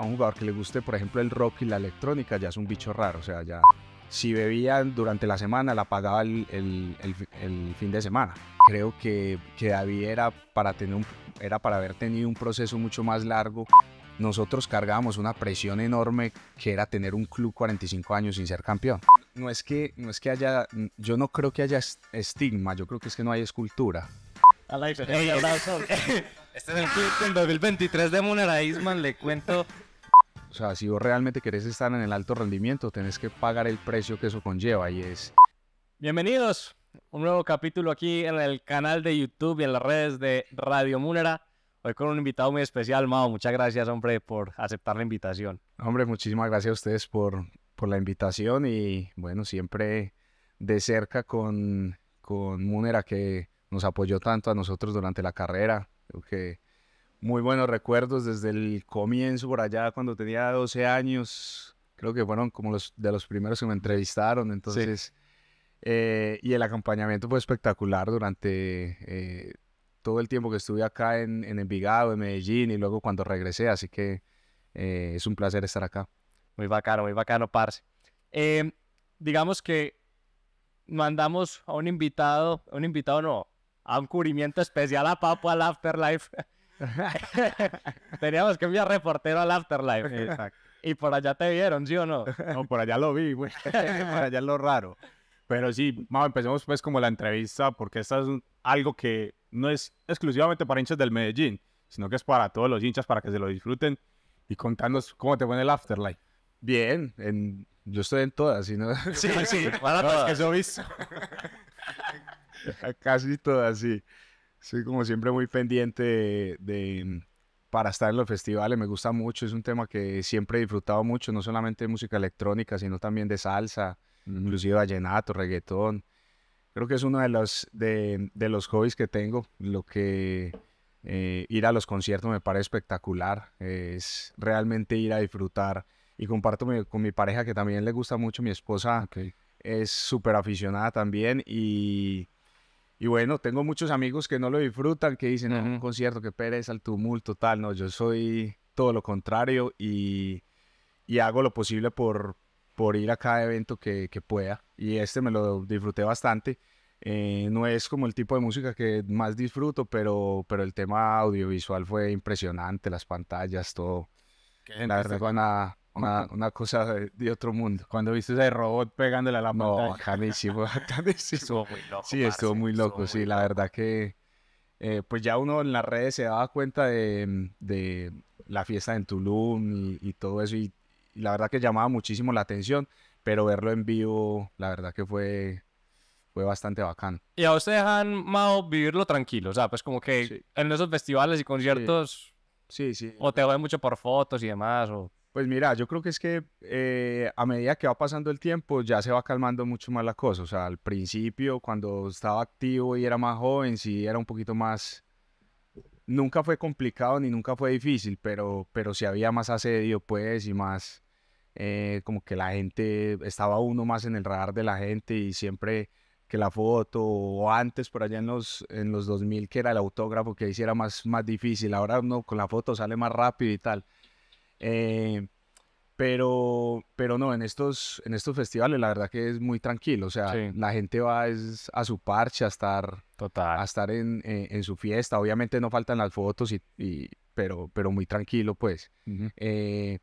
a un jugador que le guste, por ejemplo, el rock y la electrónica, ya es un bicho raro. O sea, ya si bebían durante la semana, la pagaba el, el, fin de semana. Creo que, que David era para, tener un, era para haber tenido un proceso mucho más largo. Nosotros cargábamos una presión enorme que era tener un club 45 años sin ser campeón. No es que, no es que haya, yo no creo que haya estigma, yo creo que es que no hay escultura. Este es el clip del 2023 de Munera Isman, le cuento o sea, si vos realmente querés estar en el alto rendimiento, tenés que pagar el precio que eso conlleva y es... Bienvenidos, un nuevo capítulo aquí en el canal de YouTube y en las redes de Radio Múnera. Hoy con un invitado muy especial, Mao. Muchas gracias, hombre, por aceptar la invitación. Hombre, muchísimas gracias a ustedes por, por la invitación y bueno, siempre de cerca con, con Múnera que nos apoyó tanto a nosotros durante la carrera. Creo que muy buenos recuerdos desde el comienzo, por allá cuando tenía 12 años, creo que fueron como los de los primeros que me entrevistaron, entonces, eh, y el acompañamiento fue espectacular durante eh, todo el tiempo que estuve acá en, en, Envigado, en Medellín, y luego cuando regresé, así que eh, es un placer estar acá. Muy bacano, muy bacano, Parce. Em, digamos que mandamos a un invitado, un invitado no, a un cubrimiento especial a Papo al Afterlife Teníamos que enviar reportero al Afterlife. Y por allá te vieron, ¿sí o no? No, por allá lo vi, por allá es lo raro. Pero sí, vamos, empecemos pues como la entrevista, porque esta es algo que no es exclusivamente para hinchas del Medellín, sino que es para todos los hinchas, para que se lo disfruten. Y contanos cómo te pone en el Afterlife. Bien, en, yo estoy en todas, ¿sí? ¿no? Sí, sí, para que yo visto. Casi todas, sí. Soy como siempre muy pendiente de, mm, para estar en los festivales, me gusta mucho, es un tema que siempre he disfrutado mucho, no solamente de música electrónica, sino también de salsa, inclusive vallenato, reggaetón. Creo que es uno de los, de, de los hobbies que tengo, lo que eh, ir a los conciertos me parece espectacular, es realmente ir a disfrutar y comparto con mi pareja que también le gusta mucho, mi esposa que es súper aficionada también y y bueno, tengo muchos amigos que no lo disfrutan, que dicen, en un concierto, que pereza, el tumulto, tal. No, yo soy todo lo contrario y, hago lo posible por, por ir a cada evento que, pueda. Y este me lo disfruté bastante. Eh, no es como el tipo de música que más disfruto, pero, pero el tema audiovisual fue impresionante, las pantallas, todo. La verdad, una, cosa de, otro mundo. Cuando viste ese robot pegándole a la pantalla. No, carísimo, Estuvo muy loco. Sí, estuvo muy loco, sí, la verdad que... Eh, pues ya uno en las redes se daba cuenta de, la fiesta en Tulum y, todo eso, y, la verdad que llamaba muchísimo la atención, pero verlo en vivo, la verdad que fue, fue bastante bacán. Y a ustedes dejan, Mao, vivirlo tranquilo, o sea, pues como que en esos festivales y conciertos... Sí, sí. o te ve mucho por fotos y demás, o... Pues mira, yo creo que es que eh, a medida que va pasando el tiempo ya se va calmando mucho más la cosa. O sea, al principio cuando estaba activo y era más joven, sí era un poquito más... Nunca fue complicado ni nunca fue difícil, pero, pero sí había más asedio, pues, y más eh, como que la gente, estaba uno más en el radar de la gente y siempre que la foto o antes por allá en los, en los 2000 que era el autógrafo que hiciera más, más difícil, ahora uno con la foto sale más rápido y tal. Eh, pero, pero no, en estos, en estos festivales la verdad que es muy tranquilo. O sea, la gente va es a su parche, a estar, A estar eh, en, su fiesta. Obviamente no faltan las fotos, y, pero, pero muy tranquilo, pues. Eh,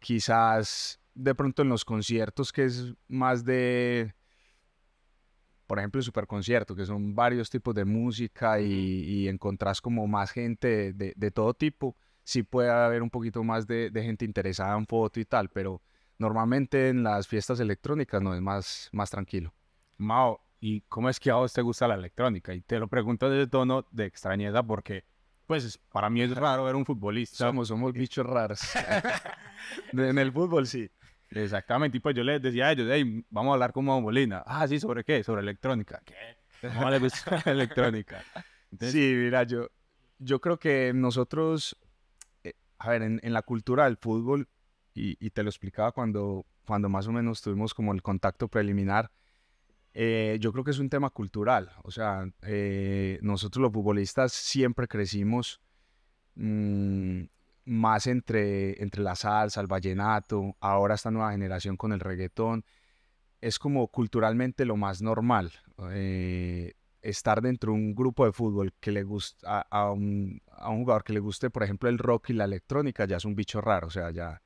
quizás de pronto en los conciertos, que es más de, por ejemplo, el superconcierto, que son varios tipos de música y, encontrás como más gente de, de todo tipo sí puede haber un poquito más de, gente interesada en foto y tal, pero normalmente en las fiestas electrónicas no es más, más tranquilo. Mao, ¿y cómo es que a vos te gusta la electrónica? Y te lo pregunto desde tono de extrañeza porque, pues, para mí es raro ver un futbolista. Somos, somos eh, bichos raros. en el fútbol sí. Exactamente, y pues yo les decía a ellos, vamos a hablar con Mao Molina. Ah, sí, ¿sobre qué? Sobre electrónica. ¿Qué? ¿Cómo le gusta la electrónica? sí, mira, yo, yo creo que nosotros a ver, en, en la cultura del fútbol, y, te lo explicaba cuando, cuando más o menos tuvimos como el contacto preliminar, eh, yo creo que es un tema cultural. O sea, eh, nosotros los futbolistas siempre crecimos mm, más entre, entre la salsa, el vallenato, ahora esta nueva generación con el reggaetón. Es como culturalmente lo más normal. Eh, estar dentro de un grupo de fútbol que le gusta a, un, jugador que le guste, por ejemplo, el rock y la electrónica, ya es un bicho raro, o sea, ya,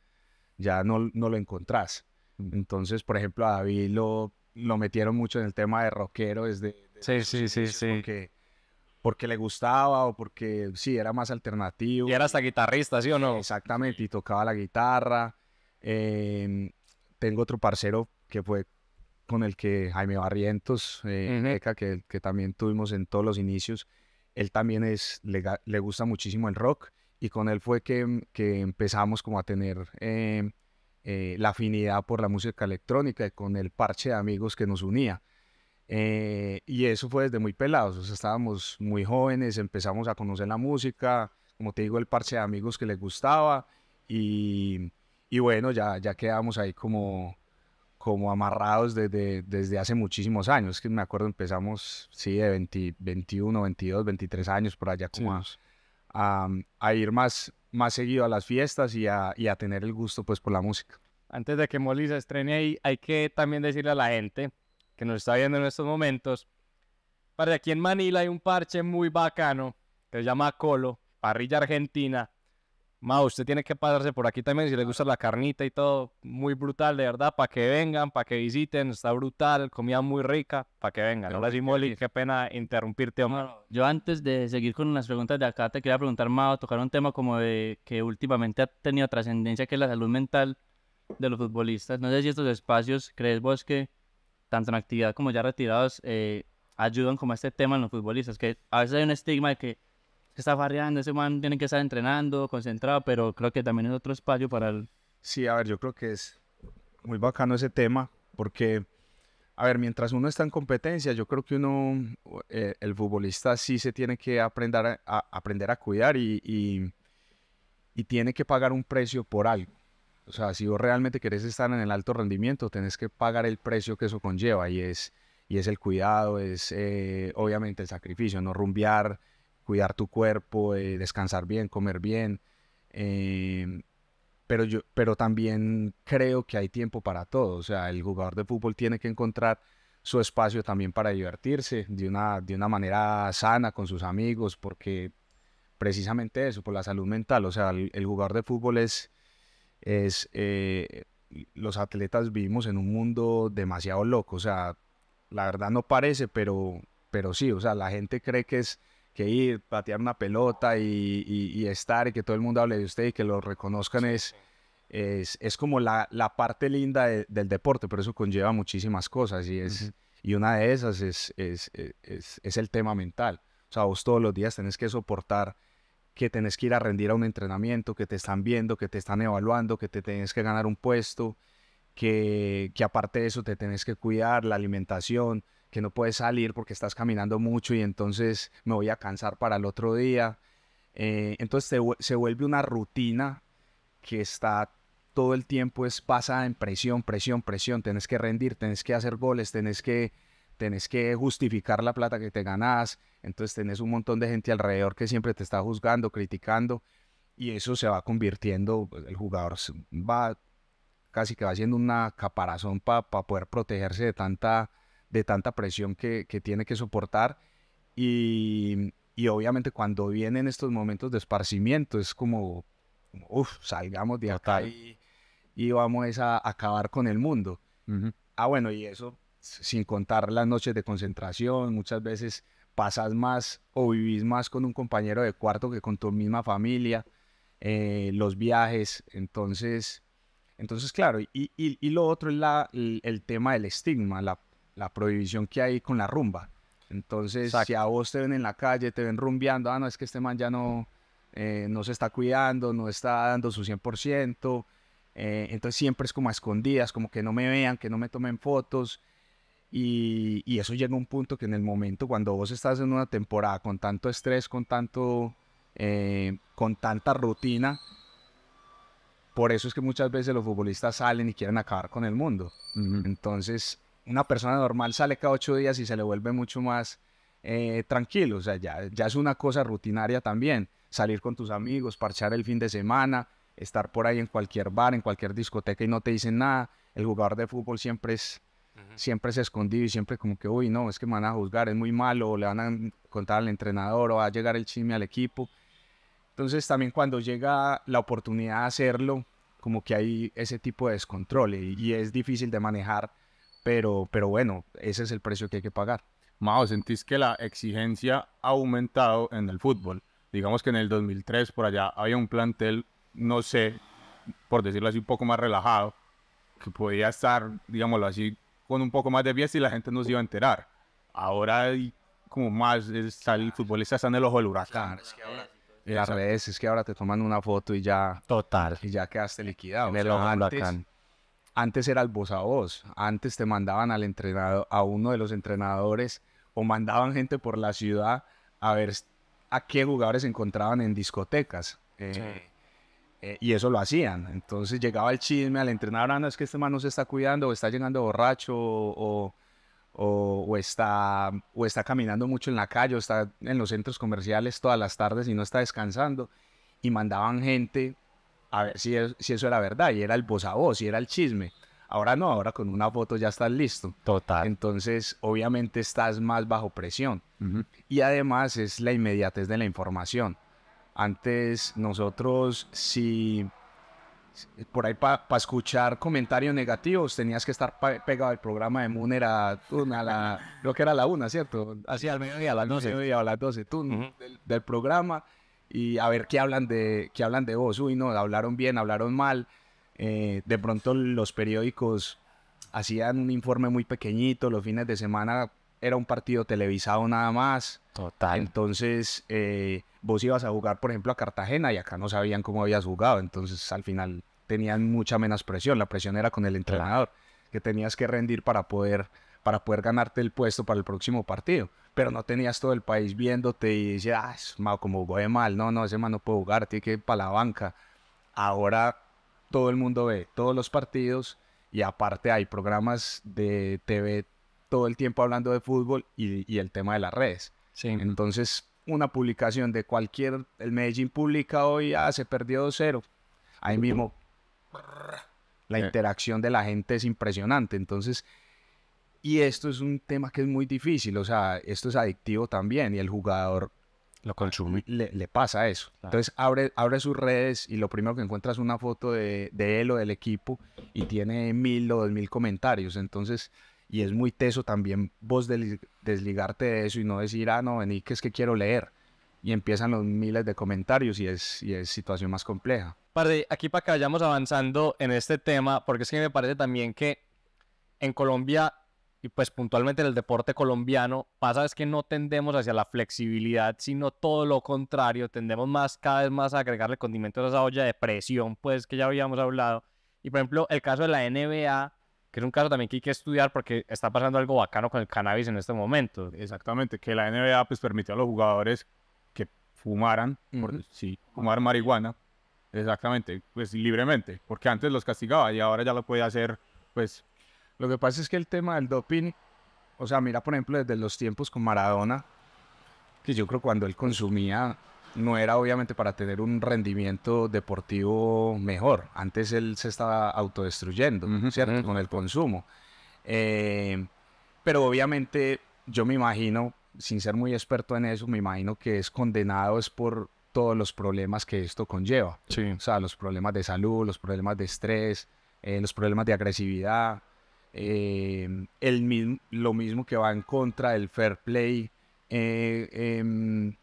ya no, lo encontrás. Entonces, por ejemplo, a David lo, lo metieron mucho en el tema de rockero desde... sí, sí, sí, porque, Porque, le gustaba o porque sí, era más alternativo. Y era hasta guitarrista, ¿sí o no? Exactamente, y tocaba la guitarra. Em, tengo otro parcero que fue con el que Jaime Barrientos, eh, que, que, también tuvimos en todos los inicios, él también es, le, gusta muchísimo el rock y con él fue que, mm, empezamos como a tener eh, eh, la afinidad por la música electrónica y con el parche de amigos que nos unía. Eh, y eso fue desde muy pelados, estábamos muy jóvenes, empezamos a conocer la música, como te digo, el parche de amigos que les gustaba y, y bueno, ya, ya quedamos ahí como como amarrados desde, desde hace muchísimos años. que me acuerdo empezamos, sí, de 21, 22, 23 años por allá como mm, a, ir más, más seguido a las fiestas y a, y a, tener el gusto pues por la música. Antes de que Molly se estrene ahí, hay que también decirle a la gente que nos está viendo en estos momentos, para aquí en Manila hay un parche muy bacano que se llama Colo, parrilla argentina, Mao, usted tiene que pasarse por aquí también si le gusta la carnita y todo. Muy brutal, de verdad, para que vengan, para que visiten. Está brutal, comida muy rica, para que vengan. Ahora sí, Molly, qué pena interrumpirte, Omar. yo antes de seguir con las preguntas de acá, te quería preguntar, Mao, tocar un tema como de que últimamente ha tenido trascendencia, que es la salud mental de los futbolistas. No sé si estos espacios, ¿crees vos que tanto en actividad como ya retirados eh, ayudan como a este tema en los futbolistas? Que a veces hay un estigma de que está farreando, ese man tiene que estar entrenando, concentrado, pero creo que también es otro espacio para el... Sí, a ver, yo creo que es muy bacano ese tema, porque, a ver, mientras uno está en competencia, yo creo que uno, eh, el futbolista sí se tiene que aprender a, aprender a cuidar y, y, tiene que pagar un precio por algo. O sea, si vos realmente querés estar en el alto rendimiento, tenés que pagar el precio que eso conlleva y es, y es el cuidado, es eh, obviamente el sacrificio, no rumbear, cuidar tu cuerpo, eh, descansar bien, comer bien. Em, pero, yo, pero también creo que hay tiempo para todo. O sea, el jugador de fútbol tiene que encontrar su espacio también para divertirse de una, de una manera sana con sus amigos, porque precisamente eso, por la salud mental. O sea, el, jugador de fútbol es, es eh, los atletas vivimos en un mundo demasiado loco. O sea, la verdad no parece, pero, pero sí, o sea, la gente cree que es que ir, patear una pelota y, estar y que todo el mundo hable de usted y que lo reconozcan es, es, como la, parte linda del deporte, pero eso conlleva muchísimas cosas y, es, y una de esas e, es, el tema mental. O sea, vos todos los días tenés que soportar que tenés que ir a rendir a un entrenamiento, que te están viendo, que te están evaluando, que te tenés que ganar un puesto, que, que aparte de eso te tenés que cuidar la alimentación, que no puedes salir porque estás caminando mucho y entonces me voy a cansar para el otro día. Eh, entonces se, vuelve una rutina que está todo el tiempo es basada en presión, presión, presión. Tienes que rendir, tienes que hacer goles, tienes que, tenés que justificar la plata que te ganas. Entonces tenés un montón de gente alrededor que siempre te está juzgando, criticando. Y eso se va convirtiendo, pues, el jugador va casi que va haciendo una caparazón para poder protegerse de tanta de tanta presión que, tiene que soportar. Y, y, obviamente cuando vienen estos momentos de esparcimiento es como, uff, salgamos de acá y, vamos a acabar con el mundo. Ah, bueno, y eso sin contar las noches de concentración, muchas veces pasas más o vivís más con un compañero de cuarto que con tu misma familia, eh, los viajes, entonces, entonces claro, y, lo otro es el, el, tema del estigma, la la prohibición que hay con la rumba. Entonces, si a vos te ven en la calle, te ven rumbeando, ah, no, es que este man ya no, eh, no se está cuidando, no está dando su 100%, eh, entonces siempre es como a escondidas, como que no me vean, que no me tomen fotos. Y, eso llega a un punto que en el momento cuando vos estás en una temporada con tanto estrés, con tanto, eh, con tanta rutina, por eso es que muchas veces los futbolistas salen y quieren acabar con el mundo. Entonces una persona normal sale cada ocho días y se le vuelve mucho más eh, tranquilo. O sea, ya, ya es una cosa rutinaria también. Salir con tus amigos, parchar el fin de semana, estar por ahí en cualquier bar, en cualquier discoteca y no te dicen nada. El jugador de fútbol siempre es siempre escondido y siempre como que, uy, no, es que me van a juzgar, es muy malo, le van a contar al entrenador, o va a llegar el chisme al equipo. Entonces también cuando llega la oportunidad de hacerlo, como que hay ese tipo de descontrol y es difícil de manejar pero, pero bueno, ese es el precio que hay que pagar. Mao, ¿sentís que la exigencia ha aumentado en el fútbol? Digamos que en el 2003 por allá había un plantel, no sé, por decirlo así, un poco más relajado, que podía estar, digámoslo así, con un poco más de fiesta y la gente no se iba a enterar. Ahora hay como más, está el futbolista está en el ojo del huracán. es que ahora... es que ahora te toman una foto y ya. Total. Y ya quedaste liquidado. En el ojo del huracán. Antes era el voz a voz, antes te mandaban al entrenador, a uno de los entrenadores o mandaban gente por la ciudad a ver a qué jugadores se encontraban en discotecas. Eh, eh, y eso lo hacían. Entonces llegaba el chisme al entrenador, ah, no es que este man no se está cuidando, o está llegando borracho, o, o, está, o está caminando mucho en la calle, o está en los centros comerciales todas las tardes y no está descansando. Y mandaban gente a ver si, si eso era verdad, y era el voz a voz, y era el chisme. Ahora no, ahora con una foto ya estás listo. Total. Entonces, obviamente estás más bajo presión. Y además es la inmediatez de la información. Antes nosotros, si por ahí para escuchar comentarios negativos tenías que estar pegado al programa de Muner era una, la, creo que era la una, ¿cierto? Así al mediodía, a las 12. Al mediodía, a las 12, tú, del, del programa y a ver qué hablan de, qué hablan de vos. Uy, no, hablaron bien, hablaron mal. Eh, de pronto los periódicos hacían un informe muy pequeñito, los fines de semana era un partido televisado nada más. Total. Entonces, eh, vos ibas a jugar, por ejemplo, a Cartagena y acá no sabían cómo habías jugado. Entonces, al final tenían mucha menos presión. La presión era con el entrenador, que tenías que rendir para poder para poder ganarte el puesto para el próximo partido. Pero no tenías todo el país viéndote y dices... ah, es malo, como jugó de mal, no, no, ese man no puede jugar, tiene que ir para la banca. Ahora todo el mundo ve todos los partidos y aparte hay programas de TV todo el tiempo hablando de fútbol y, el tema de las redes. Sí. Entonces, una publicación de cualquier, el Medellín publica hoy, ah, se perdió 2-0. Ahí mismo, eh. la interacción de la gente es impresionante. Entonces, y esto es un tema que es muy difícil, o sea, esto es adictivo también y el jugador lo consume. Le, pasa eso. Entonces abre, abre sus redes y lo primero que encuentras es una foto de, de, él o del equipo y tiene mil o dos mil comentarios. Entonces, y es muy teso también vos desligarte de eso y no decir, ah, no, vení, que es que quiero leer. Y empiezan los miles de comentarios y es, es situación más compleja. Para aquí para que vayamos avanzando en este tema, porque es que me parece también que en Colombia y pues puntualmente en el deporte colombiano pasa es que no tendemos hacia la flexibilidad, sino todo lo contrario, tendemos más cada vez más a agregarle condimentos a esa olla de presión, pues que ya habíamos hablado. Y por ejemplo, el caso de la NBA, que es un caso también que hay que estudiar porque está pasando algo bacano con el cannabis en este momento. Exactamente, que la NBA pues permitió a los jugadores que fumaran, sí, fumar marihuana, exactamente, pues libremente, porque antes los castigaba y ahora ya lo puede hacer pues lo que pasa es que el tema del doping, o sea, mira, por ejemplo, desde los tiempos con Maradona, que yo creo cuando él consumía no era obviamente para tener un rendimiento deportivo mejor. Antes él se estaba autodestruyendo, ¿cierto? Con el consumo. Eh, pero obviamente yo me imagino, sin ser muy experto en eso, me imagino que es condenado es por todos los problemas que esto conlleva. O sea, los problemas de salud, los problemas de estrés, eh, los problemas de agresividad, Em, el lo mismo que va en contra del fair play, eh, em,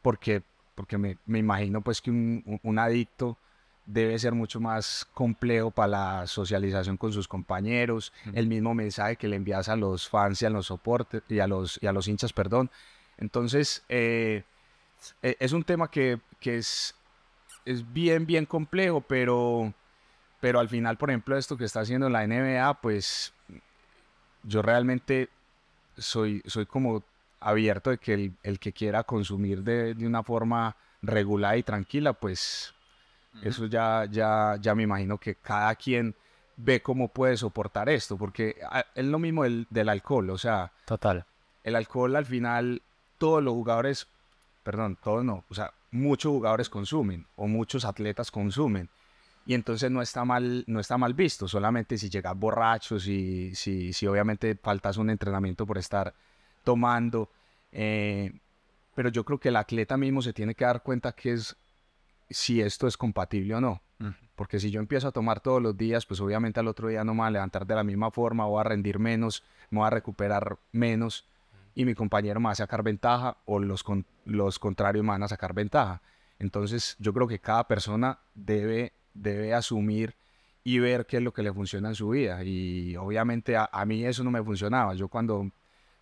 porque, porque me, imagino pues que un, adicto debe ser mucho más complejo para la socialización con sus compañeros, el mismo mensaje que le envías a los fans y a los soportes y a los, y los hinchas, perdón. Entonces, eh, e, es un tema que, que es, es bien, bien complejo, pero pero al final, por ejemplo, esto que está haciendo la NBA, pues yo realmente soy, soy como abierto de que el, el que quiera consumir de, de, una forma regular y tranquila, pues eso ya, ya, ya me imagino que cada quien ve cómo puede soportar esto, porque ah, es lo mismo del, del alcohol, o sea... Total. El alcohol al final, todos los jugadores, perdón, todos no, o sea, muchos jugadores consumen o muchos atletas consumen y entonces no está mal, no está mal visto, solamente si llegas borracho, si, si, obviamente faltas un entrenamiento por estar tomando. Eh, pero yo creo que el atleta mismo se tiene que dar cuenta que es si esto es compatible o no. Porque si yo empiezo a tomar todos los días, pues obviamente al otro día no me voy a levantar de la misma forma, voy a rendir menos, me voy a recuperar menos y mi compañero me va a sacar ventaja o los, con, los contrarios me van a sacar ventaja. Entonces yo creo que cada persona debe debe asumir y ver qué es lo que le funciona en su vida. Y obviamente a, mí eso no me funcionaba. Yo cuando,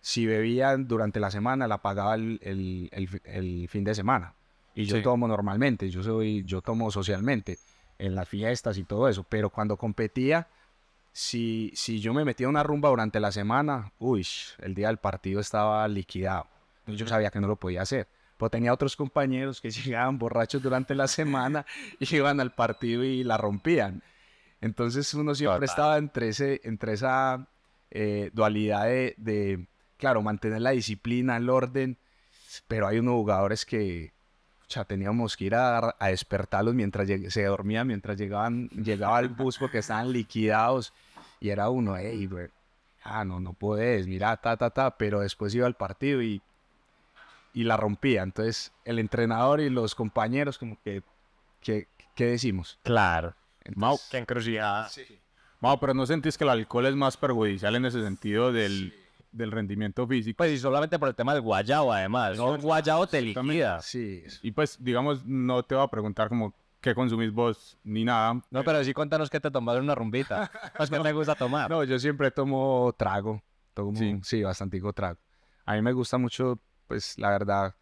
si bebía durante la semana, la pagaba el, fin de semana. Y yo tomo normalmente, yo, soy, yo tomo socialmente, en las fiestas y todo eso. Pero cuando competía, si, si yo me metía una rumba durante la semana, uy, el día del partido estaba liquidado. Yo sabía que no lo podía hacer tenía otros compañeros que llegaban borrachos durante la semana y iban al partido y la rompían. Entonces uno siempre estaba entre, ese, entre esa eh, dualidad de, claro, mantener la disciplina, el orden, pero hay unos jugadores que ya teníamos que ir a, despertarlos mientras se dormían, mientras llegaban, llegaba el bus porque estaban liquidados y era uno, hey, ah, no, no puedes, mira, ta, ta, ta, pero después iba al partido y y la rompía. Entonces, el entrenador y los compañeros, como que, ¿qué, qué decimos? Claro. Entonces, Mau, qué Sí. pero ¿no sentís que el alcohol es más perjudicial en ese sentido del, del rendimiento físico? Pues y solamente por el tema del guayao, además. No, el guayao te liquida. Sí. Y pues, digamos, no te va a preguntar como qué consumís vos ni nada. No, pero sí cuéntanos que te tomas una rumbita. Pues, ¿Qué no, te gusta tomar? No, yo siempre tomo trago. sí. sí, bastante trago. A mí me gusta mucho pues la verdad.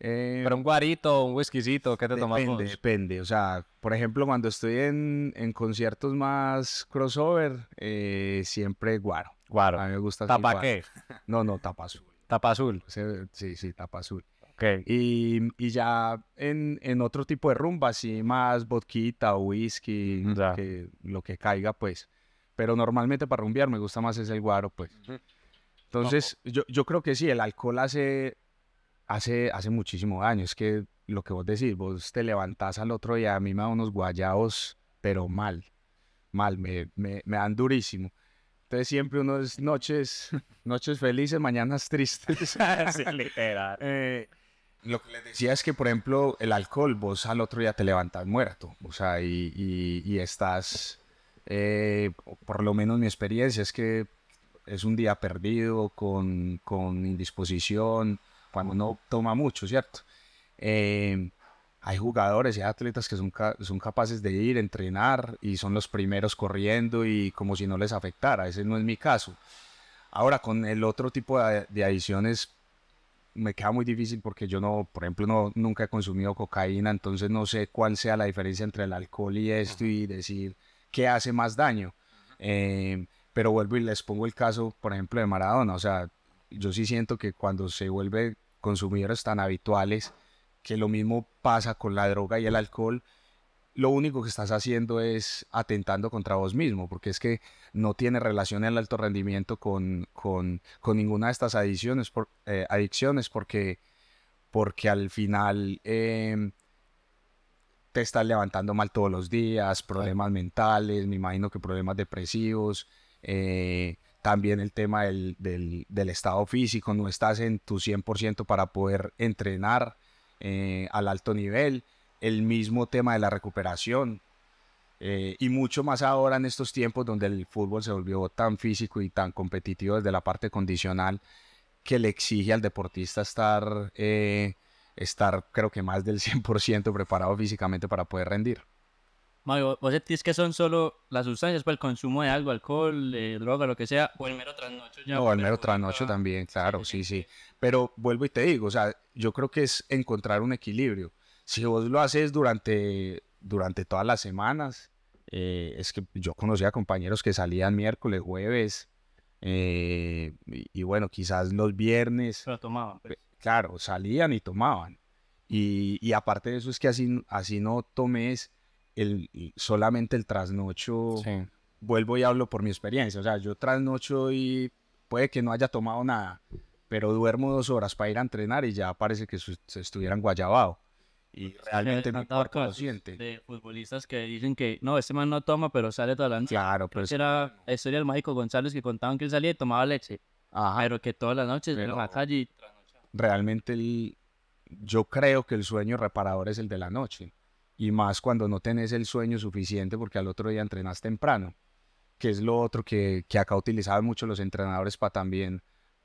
Eh, Pero un guarito, un whiskycito, ¿qué te tomas Depende, depende. O sea, por ejemplo, cuando estoy en, conciertos más crossover, eh, siempre guaro. Guaro. A mí me gusta. ¿Tapa qué? No, no, tapa azul. ¿Tapa azul? Sí, sí, tapa azul. Okay. Y, ya en, en, otro tipo de rumba, sí, más vodka o whisky, lo que caiga, pues. Pero normalmente para rumbear me gusta más es el guaro, pues. Entonces, yo, yo creo que sí, el alcohol hace hace, hace muchísimo daño. Es que lo que vos decís, vos te levantás al otro día, a mí me da unos guayados pero mal, mal, me, me, dan durísimo. Entonces siempre unas noches, noches felices, mañanas tristes. literal. Eh, lo que les decía es que, por ejemplo, el alcohol, vos al otro día te levantas muerto, o sea, y, y, estás, eh, por lo menos mi experiencia es que es un día perdido, con, con indisposición, cuando toma mucho, ¿cierto? Em, hay jugadores y atletas que son, capaces de ir, entrenar y son los primeros corriendo y como si no les afectara. Ese no es mi caso. Ahora, con el otro tipo de, adiciones, me queda muy difícil porque yo no, por ejemplo, no, nunca he consumido cocaína, entonces no sé cuál sea la diferencia entre el alcohol y esto y decir qué hace más daño. Em, pero vuelvo y les pongo el caso, por ejemplo, de Maradona. O sea, yo sí siento que cuando se vuelve consumidores tan habituales, que lo mismo pasa con la droga y el alcohol, lo único que estás haciendo es atentando contra vos mismo, porque es que no tiene relación el alto rendimiento con, con, ninguna de estas adicciones, eh, adicciones porque, porque al final em, te estás levantando mal todos los días, problemas mentales, me imagino que problemas depresivos, eh, también el tema del, estado físico, no estás en tu 100% para poder entrenar eh, al alto nivel, el mismo tema de la recuperación eh, y mucho más ahora en estos tiempos donde el fútbol se volvió tan físico y tan competitivo desde la parte condicional que le exige al deportista estar, eh, estar creo que más del 100% preparado físicamente para poder rendir. Mario, ¿vos decís que son solo las sustancias, para pues, el consumo de algo, alcohol, droga, lo que sea, o el mero trasnocho? Ya, no, pues, el mero trasnocho también, claro, sí, sí, Pero vuelvo y te digo, o sea, yo creo que es encontrar un equilibrio. Si vos lo haces durante, durante todas las semanas, eh, es que yo conocía compañeros que salían miércoles, jueves, eh, y, bueno, quizás los viernes. Pero tomaban. Pues. Eh, claro, salían y tomaban. Y, y aparte de eso es que así, así no tomes solamente el trasnocho, vuelvo y hablo por mi experiencia, o sea, yo trasnocho y puede que no haya tomado nada, pero duermo dos horas para ir a entrenar y ya parece que se estuvieran guayabado. Y pues, realmente no consciente. De futbolistas que dicen que no, este man no toma, pero sale toda la noche. Claro, pero. Esa pues era la historia del mágico González que contaban que él salía y tomaba leche. Ajá. Pero que todas las noches en la calle. Realmente yo creo que el sueño reparador es el de la noche y más cuando no tenés el sueño suficiente porque al otro día entrenas temprano, que es lo otro que, que acá utilizaban mucho los entrenadores para también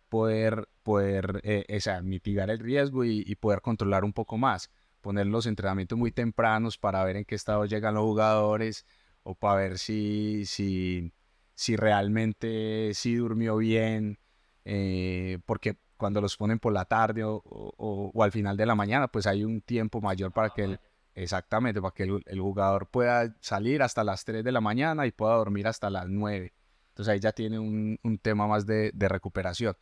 poder, poder eh, mitigar el riesgo y, poder controlar un poco más, poner los entrenamientos muy tempranos para ver en qué estado llegan los jugadores o para ver si, si, si realmente si durmió bien, eh, porque cuando los ponen por la tarde o, o, al final de la mañana, pues hay un tiempo mayor para que... El, Exactamente, para que el, jugador pueda salir hasta las 3 de la mañana y pueda dormir hasta las 9. Entonces ahí ya tiene un, un tema más de, de, recuperación.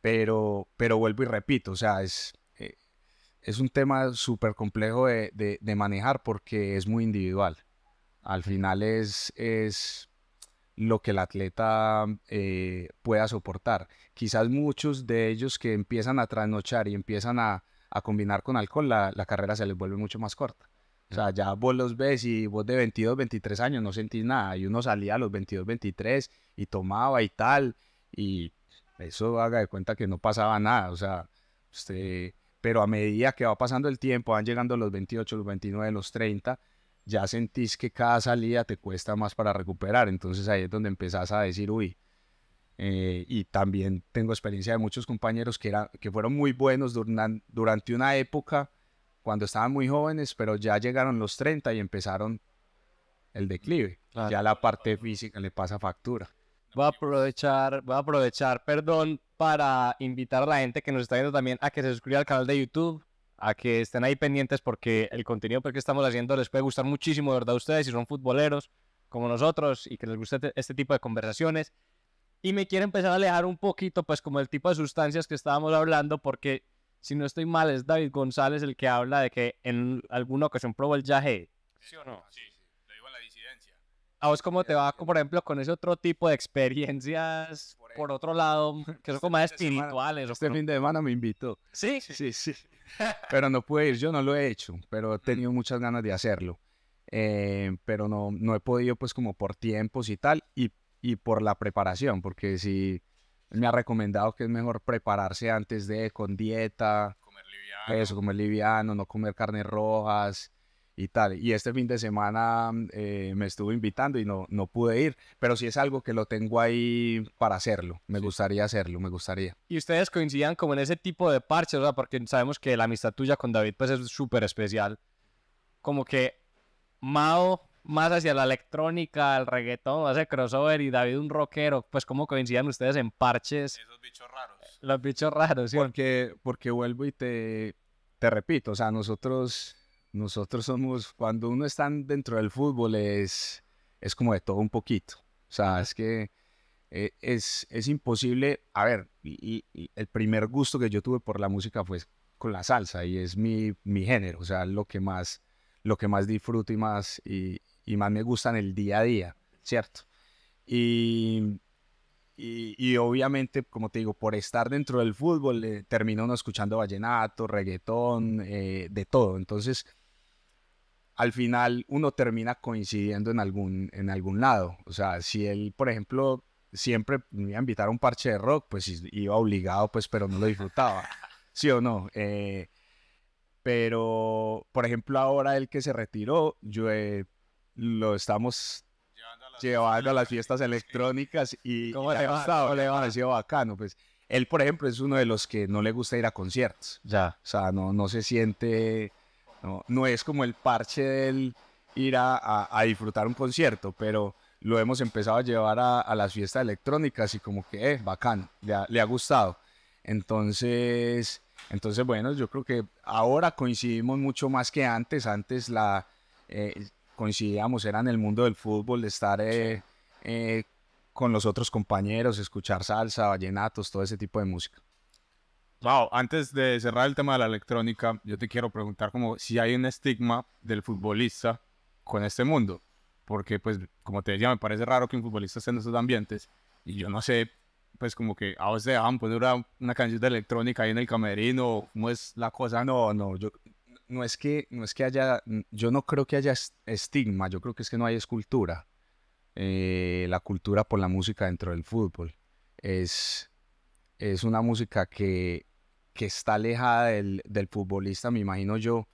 Pero, pero vuelvo y repito, o sea, es, eh, es un tema súper complejo de, de, manejar porque es muy individual. Al final es, es lo que el atleta eh, pueda soportar. Quizás muchos de ellos que empiezan a trasnochar y empiezan a, a combinar con alcohol, la, carrera se les vuelve mucho más corta. O sea, ya vos los ves y vos de 22, 23 años no sentís nada. Y uno salía a los 22, 23 y tomaba y tal. Y eso haga de cuenta que no pasaba nada. O sea, usted... pero a medida que va pasando el tiempo, van llegando los 28, los 29, los 30, ya sentís que cada salida te cuesta más para recuperar. Entonces ahí es donde empezás a decir, uy, eh, y también tengo experiencia de muchos compañeros que, era, que fueron muy buenos durante una época cuando estaban muy jóvenes, pero ya llegaron los 30 y empezaron el declive. Ya la parte física le pasa factura. Voy a aprovechar, voy a aprovechar, perdón, para invitar a la gente que nos está viendo también a que se suscriba al canal de YouTube, a que estén ahí pendientes porque el contenido que estamos haciendo les puede gustar muchísimo, de ¿verdad? a Ustedes, si son futboleros como nosotros y que les guste este, este tipo de conversaciones y me quiero empezar a alejar un poquito, pues como el tipo de sustancias que estábamos hablando, porque si no estoy mal, es David González el que habla de que en alguna ocasión probó el yagé. ¿Sí o no? Sí, sí, lo digo en la disidencia. ¿A vos cómo te va, por ejemplo, con ese otro tipo de experiencias, por, otro lado, que son este como más espirituales? Este fin de semana me invitó. ¿Sí? Sí, sí. pero no pude ir, yo no lo he hecho, pero he tenido muchas ganas de hacerlo. Eh, pero no, no he podido pues como por tiempos y tal, y y por la preparación, porque sí me ha recomendado que es mejor prepararse antes de, con dieta, comer liviano. eso, comer liviano, no comer carnes rojas y tal. Y este fin de semana mm, eh, me estuvo invitando y no, no pude ir, pero sí es algo que lo tengo ahí para hacerlo. Me gustaría hacerlo, me gustaría. Y ustedes coincidían como en ese tipo de parches, Porque sabemos que la amistad tuya con David pues es súper especial. Como que Mao más hacia la electrónica, el reggaetón, ese crossover y David un rockero, pues cómo coincidían ustedes en parches. Esos bichos raros. Eh, los bichos raros, sí. Porque, porque vuelvo y te, te repito, o sea, nosotros, nosotros somos, cuando uno está dentro del fútbol es, es como de todo un poquito. O sea, es que eh, es, es imposible, a ver, y, el primer gusto que yo tuve por la música fue con la salsa y es mi, mi género, o sea, lo que más lo que más disfruto y más y, y más me gustan el día a día, ¿cierto? Y, y, obviamente, como te digo, por estar dentro del fútbol, eh, termino uno escuchando vallenato, reggaetón, eh, de todo. Entonces, al final uno termina coincidiendo en algún, en algún lado. O sea, si él, por ejemplo, siempre me iba a invitar a un parche de rock, pues iba obligado, pues, pero no lo disfrutaba. ¿Sí o no? Eh, pero, por ejemplo, ahora el que se retiró, yo he lo estamos llevando a las, fiestas electrónicas y, le ha Gustado, le ha sido bacano. Pues él, por ejemplo, es uno de los que no le gusta ir a conciertos. Ya. O sea, no, no se siente, no, es como el parche del ir a, a, disfrutar un concierto, pero lo hemos empezado a llevar a, las fiestas electrónicas y como que, eh, bacano, le ha, gustado. Entonces, entonces, bueno, yo creo que ahora coincidimos mucho más que antes. Antes la, eh, coincidíamos era en el mundo del fútbol, de estar eh, eh, con los otros compañeros, escuchar salsa, vallenatos, todo ese tipo de música. Wow, antes de cerrar el tema de la electrónica, yo te quiero preguntar como si hay un estigma del futbolista con este mundo, porque pues como te decía, me parece raro que un futbolista esté en esos ambientes y yo no sé, pues como que a veces a poner una, una canción de electrónica ahí en el camerino, ¿cómo es la cosa? No, no, yo, no es que, no es que haya, yo no creo que haya estigma, yo creo que es que no hay escultura. Eh, la cultura por la música dentro del fútbol. Es, es una música que, está alejada del, futbolista, me imagino yo.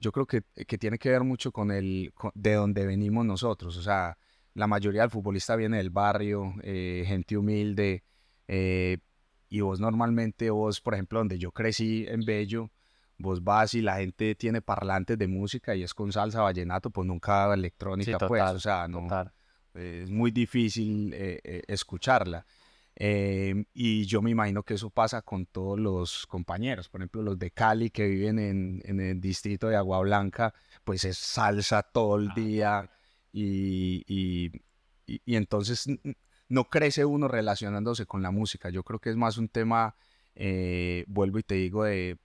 Yo creo que, tiene que ver mucho con el de donde venimos nosotros. O sea, la mayoría del futbolista viene del barrio, eh, gente humilde. Eh, y vos normalmente, vos, por ejemplo, donde yo crecí en Bello, vos vas y la gente tiene parlantes de música y es con salsa, vallenato, pues nunca electrónica, pues, o sea, no, es muy difícil eh, eh, escucharla. Em, y yo me imagino que eso pasa con todos los compañeros, por ejemplo, los de Cali que viven en, el distrito de Agua Blanca, pues es salsa todo el ah, día y entonces no crece uno relacionándose con la música, yo creo que es más un tema eh, vuelvo y te digo, de,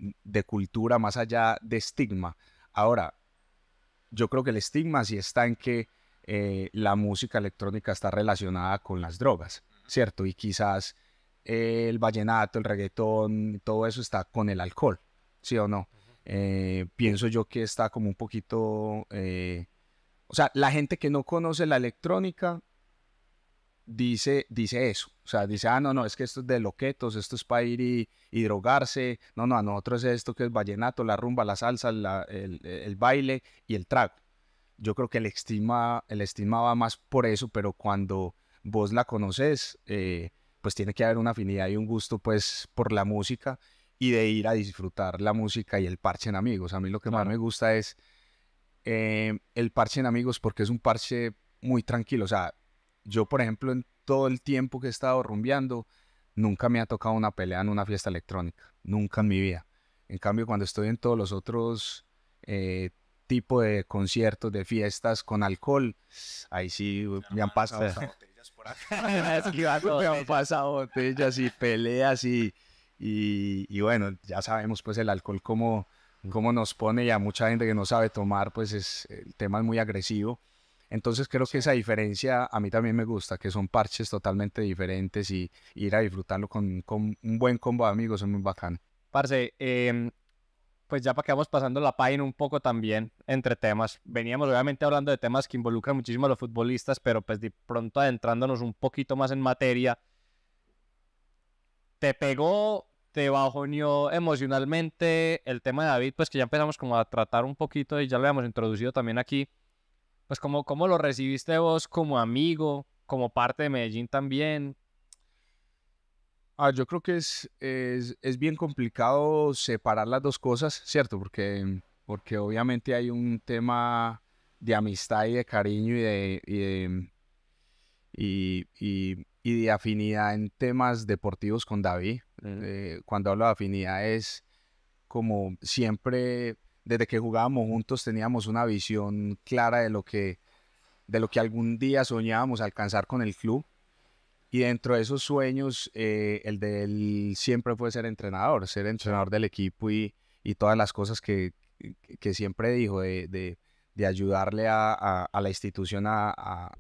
cultura más allá de estigma. Ahora, yo creo que el estigma sí está en que eh, la música electrónica está relacionada con las drogas, ¿cierto? Y quizás el vallenato, el reggaetón, todo eso está con el alcohol, ¿sí o no? Eh, pienso yo que está como un poquito... o sea, la gente que no conoce la electrónica dice, dice eso. O sea, dice, ah, no, no, es que esto es de loquetos, esto es para ir y, drogarse. No, no, a nosotros es esto que es vallenato, la rumba, la salsa, el, el, baile y el trago. Yo creo que el estima, el estimaba va más por eso, pero cuando vos la conoces, eh, pues tiene que haber una afinidad y un gusto pues por la música y de ir a disfrutar la música y el parche en amigos. A mí lo que más me gusta es eh, el parche en amigos porque es un parche muy tranquilo. O sea, yo, por ejemplo, en todo el tiempo que he estado rumbeando, nunca me ha tocado una pelea en una fiesta electrónica, nunca en mi vida. En cambio, cuando estoy en todos los otros eh, tipos de conciertos, de fiestas con alcohol, ahí sí me han pasado botellas por acá. me han pasado botellas y peleas y, y, bueno, ya sabemos pues el alcohol cómo, cómo nos pone y a mucha gente que no sabe tomar, pues es, el tema es muy agresivo. Entonces creo que esa diferencia a mí también me gusta, que son parches totalmente diferentes y, ir a disfrutarlo con, un buen combo de amigos es muy bacán. Parce, em, pues ya para que vamos pasando la página un poco también entre temas. Veníamos obviamente hablando de temas que involucran muchísimo a los futbolistas, pero pues de pronto adentrándonos un poquito más en materia, ¿te pegó, te bajoneó emocionalmente el tema de David? Pues que ya empezamos como a tratar un poquito y ya lo habíamos introducido también aquí pues como cómo lo recibiste vos como amigo, como parte de Medellín también. Ah, yo creo que es, es, es, bien complicado separar las dos cosas, ¿cierto? Porque, porque obviamente hay un tema de amistad y de cariño y de, y de, afinidad en temas deportivos con David. Mm. Eh, cuando hablo de afinidad es como siempre desde que jugábamos juntos teníamos una visión clara de lo que, de lo que algún día soñábamos alcanzar con el club. Y dentro de esos sueños, eh, el de él siempre fue ser entrenador, ser entrenador del equipo y, y todas las cosas que, que siempre dijo, de, de, de ayudarle a, a, la institución a,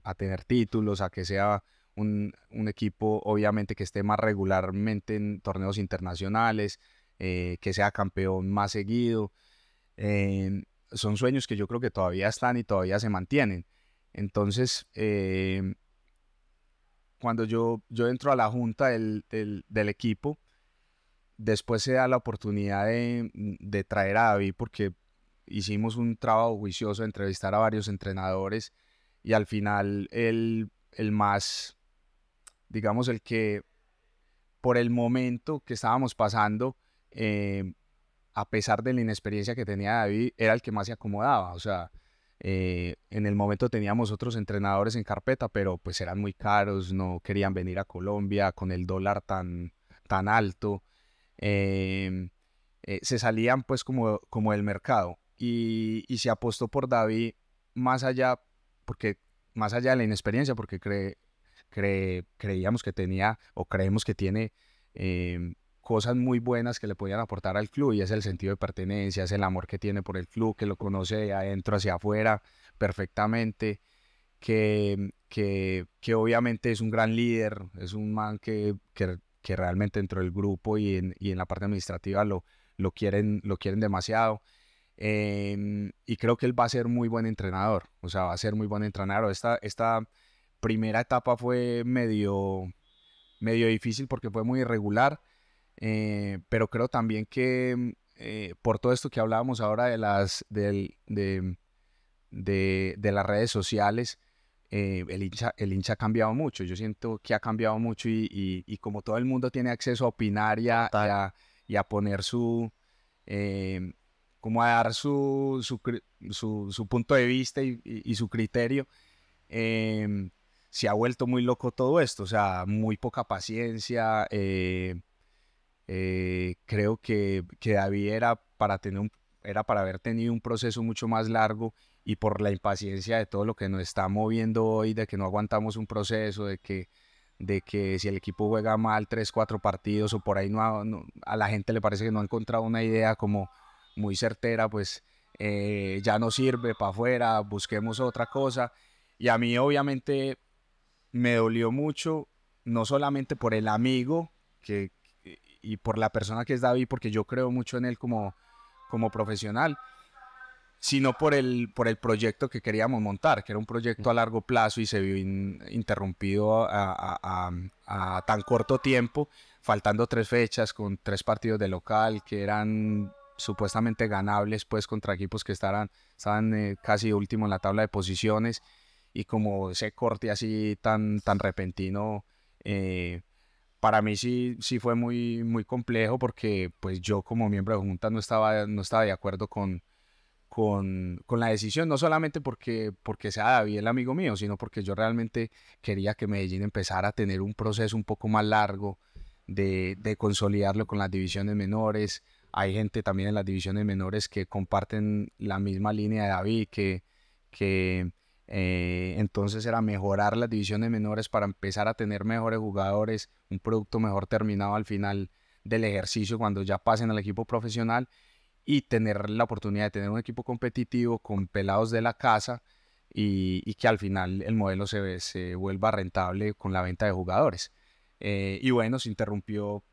a, tener títulos, a que sea un, un, equipo obviamente que esté más regularmente en torneos internacionales, eh, que sea campeón más seguido. Em, son sueños que yo creo que todavía están y todavía se mantienen. Entonces, em, cuando yo, yo entro a la junta del, equipo, después se da la oportunidad de, traer a David porque hicimos un trabajo juicioso, de entrevistar a varios entrenadores y al final el, el más, digamos, el que por el momento que estábamos pasando, em, a pesar de la inexperiencia que tenía David, era el que más se acomodaba. O sea, eh, en el momento teníamos otros entrenadores en carpeta, pero pues eran muy caros, no querían venir a Colombia con el dólar tan, tan alto. Em, eh, se salían pues como, como del mercado y, se apostó por David más allá, porque, más allá de la inexperiencia, porque creíamos que tenía o creemos que tiene em, cosas muy buenas que le podían aportar al club y es el sentido de pertenencia, es el amor que tiene por el club, que lo conoce de adentro hacia afuera perfectamente, que, que, que obviamente es un gran líder, es un man que, que, que realmente dentro del grupo y en, y en, la parte administrativa lo, lo, quieren, lo quieren demasiado. Em, y creo que él va a ser muy buen entrenador, o sea, va a ser muy buen entrenador. Esta, esta primera etapa fue medio, medio difícil porque fue muy irregular eh, pero creo también que mm, eh, por todo esto que hablábamos ahora de las, de, de, las redes sociales, eh, el, hincha, el hincha ha cambiado mucho. Yo siento que ha cambiado mucho y, y, como todo el mundo tiene acceso a opinar y a, poner su... Em, como a dar su, su, su, su punto de vista y, su criterio, em, se ha vuelto muy loco todo esto, o sea, muy poca paciencia, eh, eh, creo que, que David era para, tener era para haber tenido un proceso mucho más largo y por la impaciencia de todo lo que nos está moviendo hoy, de que no aguantamos un proceso, de que, de que si el equipo juega mal tres, cuatro partidos o por ahí no, a la gente le parece que no ha encontrado una idea como muy certera, pues eh, ya no sirve para afuera, busquemos otra cosa. Y a mí obviamente me dolió mucho, no solamente por el amigo, que, y por la persona que es David, porque yo creo mucho en él como, como profesional, sino por el, por el proyecto que queríamos montar, que era un proyecto a largo plazo y se vio interrumpido a, tan corto tiempo, faltando tres fechas con tres partidos de local que eran supuestamente ganables pues contra equipos que estaban, estaban eh, casi último en la tabla de posiciones y como ese corte así tan, tan repentino eh, para mí sí, sí fue muy, muy complejo porque pues yo como miembro de Junta no estaba, no estaba de acuerdo con, con, la decisión, no solamente porque, porque sea David el amigo mío, sino porque yo realmente quería que Medellín empezara a tener un proceso un poco más largo de, consolidarlo con las divisiones menores. Hay gente también en las divisiones menores que comparten la misma línea de David, que, que, eh, entonces era mejorar las divisiones menores para empezar a tener mejores jugadores, un producto mejor terminado al final del ejercicio cuando ya pasen al equipo profesional y tener la oportunidad de tener un equipo competitivo con pelados de la casa y, que al final el modelo se, se, vuelva rentable con la venta de jugadores. Eh, y bueno, se interrumpió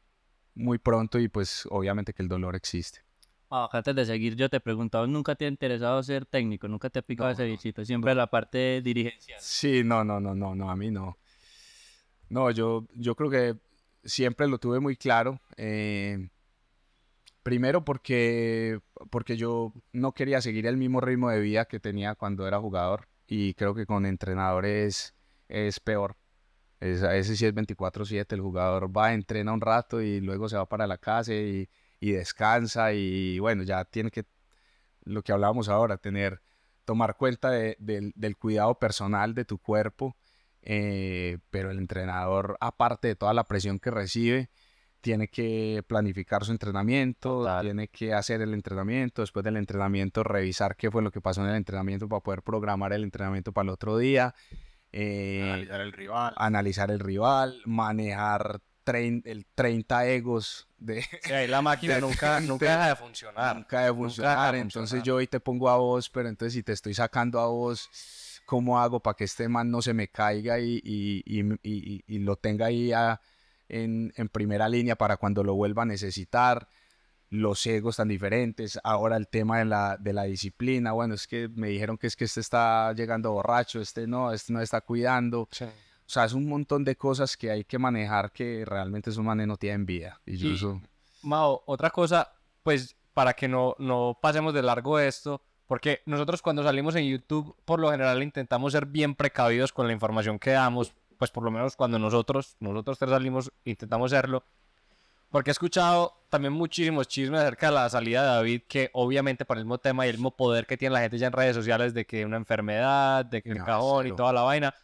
muy pronto y pues obviamente que el dolor existe. Ah, antes de seguir, yo te preguntaba, ¿nunca te ha interesado ser técnico? ¿Nunca te ha picado ese bichito? Siempre la parte dirigencial. Sí, no, no, no, no, a mí no. No, yo, yo creo que siempre lo tuve muy claro. Eh, primero porque, porque yo no quería seguir el mismo ritmo de vida que tenía cuando era jugador y creo que con entrenadores es peor. Es, a veces sí es 24-7, el jugador va, entrena un rato y luego se va para la casa y y descansa y bueno, ya tiene que, lo que hablábamos ahora, tener, tomar cuenta del cuidado personal de tu cuerpo, eh, pero el entrenador, aparte de toda la presión que recibe, tiene que planificar su entrenamiento, tiene que hacer el entrenamiento, después del entrenamiento revisar qué fue lo que pasó en el entrenamiento para poder programar el entrenamiento para el otro día. Eh, analizar el rival. Analizar el rival, manejar el 30 egos de... la máquina nunca, nunca deja de funcionar. Nunca de funcionar. entonces yo hoy te pongo a vos, pero entonces si te estoy sacando a vos, ¿cómo hago para que este man no se me caiga y, y, y, lo tenga ahí en, en primera línea para cuando lo vuelva a necesitar? los egos tan diferentes, ahora el tema de la, de la disciplina, bueno, es que me dijeron que es que este está llegando borracho, este no, este no está cuidando. O sea, es un montón de cosas que hay que manejar que realmente un manes no en vida. Y eso... Mao, otra cosa, pues para que no, no pasemos de largo esto, porque nosotros cuando salimos en YouTube, por lo general intentamos ser bien precavidos con la información que damos, pues por lo menos cuando nosotros, nosotros tres salimos, intentamos serlo. Porque he escuchado también muchísimos chismes acerca de la salida de David, que obviamente por el mismo tema y el mismo poder que tiene la gente ya en redes sociales de que una enfermedad, de que el no, cajón y toda la vaina,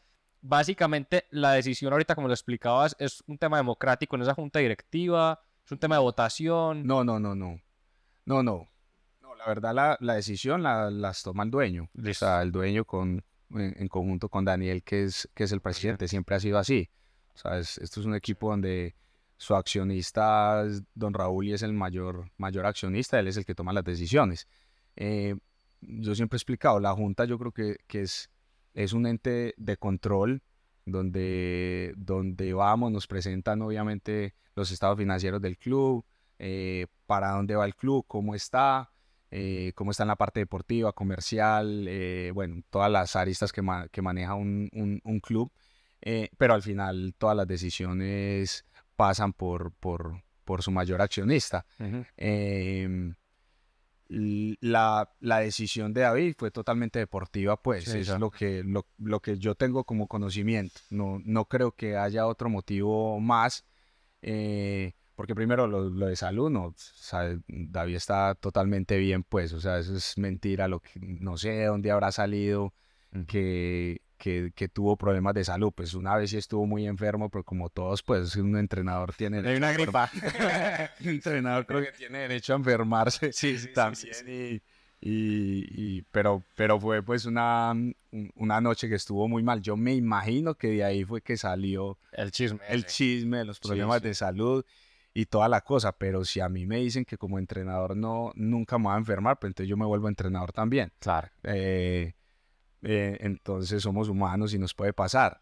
básicamente la decisión ahorita, como lo explicabas, es un tema democrático en esa junta directiva, es un tema de votación. No, no, no, no. No, no. no la verdad, la, decisión la, las toma el dueño. O sea, el dueño con, en, conjunto con Daniel, que es, que es el presidente, siempre ha sido así. O sea, esto es un equipo donde su accionista, don Raúl, y es el mayor, mayor accionista, él es el que toma las decisiones. Eh, yo siempre he explicado, la Junta yo creo que, que es es un ente de control donde, donde vamos, nos presentan obviamente los estados financieros del club, eh, para dónde va el club, cómo está, eh, cómo está en la parte deportiva, comercial, eh, bueno, todas las aristas que, maneja un, club, pero al final todas las decisiones pasan por, por, por su mayor accionista la, la, decisión de David fue totalmente deportiva, pues es lo que, lo, que yo tengo como conocimiento. No, no creo que haya otro motivo más, eh, porque primero lo, de salud, no, o sea, David está totalmente bien, pues, o sea, eso es mentira, lo que, no sé de dónde habrá salido, que que, tuvo problemas de salud. Pues una vez estuvo muy enfermo, pero como todos, pues un entrenador tiene... Hay una gripa. un entrenador creo que tiene derecho a enfermarse sí, sí, también. Sí, y, pero, pero fue pues una, mm, una noche que estuvo muy mal. Yo me imagino que de ahí fue que salió... El chisme. El chisme, los problemas de salud y toda la cosa, pero si a mí me dicen que como entrenador no, nunca me voy a enfermar, pues entonces yo me vuelvo entrenador también. Claro. Eh, eh, entonces somos humanos y nos puede pasar.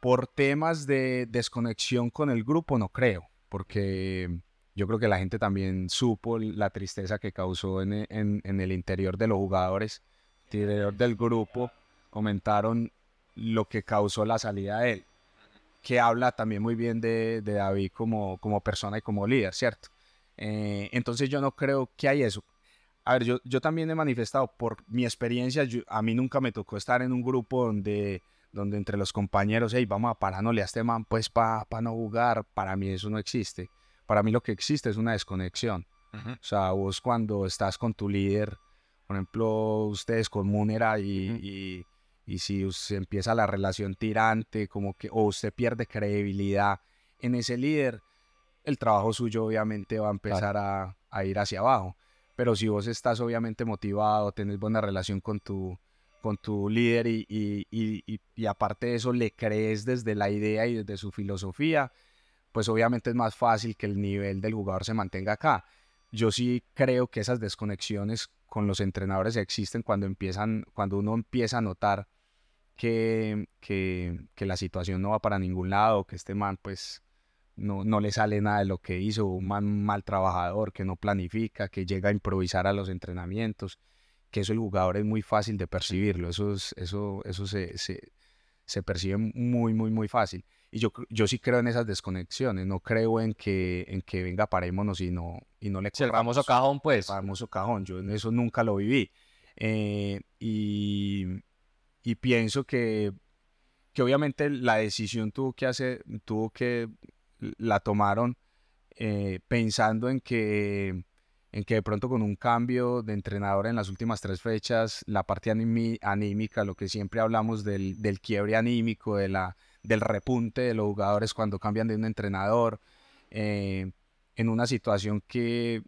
Por temas de desconexión con el grupo, no creo, porque yo creo que la gente también supo la tristeza que causó en, e, el interior de los jugadores, interior del grupo, comentaron lo que causó la salida de él, que habla también muy bien de, David como, persona y como líder, ¿cierto? Eh, entonces yo no creo que hay eso. A ver, yo, yo también he manifestado por mi experiencia, a mí nunca me tocó estar en un grupo donde, donde entre los compañeros, hey, vamos a parándole a este man, pues para pa no jugar, para mí eso no existe. Para mí lo que existe es una desconexión. O sea, vos cuando estás con tu líder, por ejemplo, ustedes con Munera y, y, si se empieza la relación tirante, como que, o usted pierde credibilidad en ese líder, el trabajo suyo obviamente va a empezar a, a ir hacia abajo pero si vos estás obviamente motivado, tenés buena relación con tu, con tu líder y, aparte de eso le crees desde la idea y desde su filosofía, pues obviamente es más fácil que el nivel del jugador se mantenga acá. Yo sí creo que esas desconexiones con los entrenadores existen cuando, empiezan, cuando uno empieza a notar que, que la situación no va para ningún lado, que este man pues no, le sale nada de lo que hizo, un mal, mal trabajador que no planifica, que llega a improvisar a los entrenamientos, que eso el jugador es muy fácil de percibirlo, eso, eso, eso se, percibe muy, muy, muy fácil. Y yo, yo sí creo en esas desconexiones, no creo en que, en que venga, parémonos y no, y no le corramos. El cajón, pues. El famoso cajón, yo eso nunca lo viví. Eh, y, y pienso que que obviamente la decisión tuvo que hacer, tuvo que la tomaron eh, pensando en que, en que de pronto con un cambio de entrenador en las últimas tres fechas, la parte anímica, lo que siempre hablamos del, del quiebre anímico, de la, del repunte de los jugadores cuando cambian de un entrenador, eh, en una situación que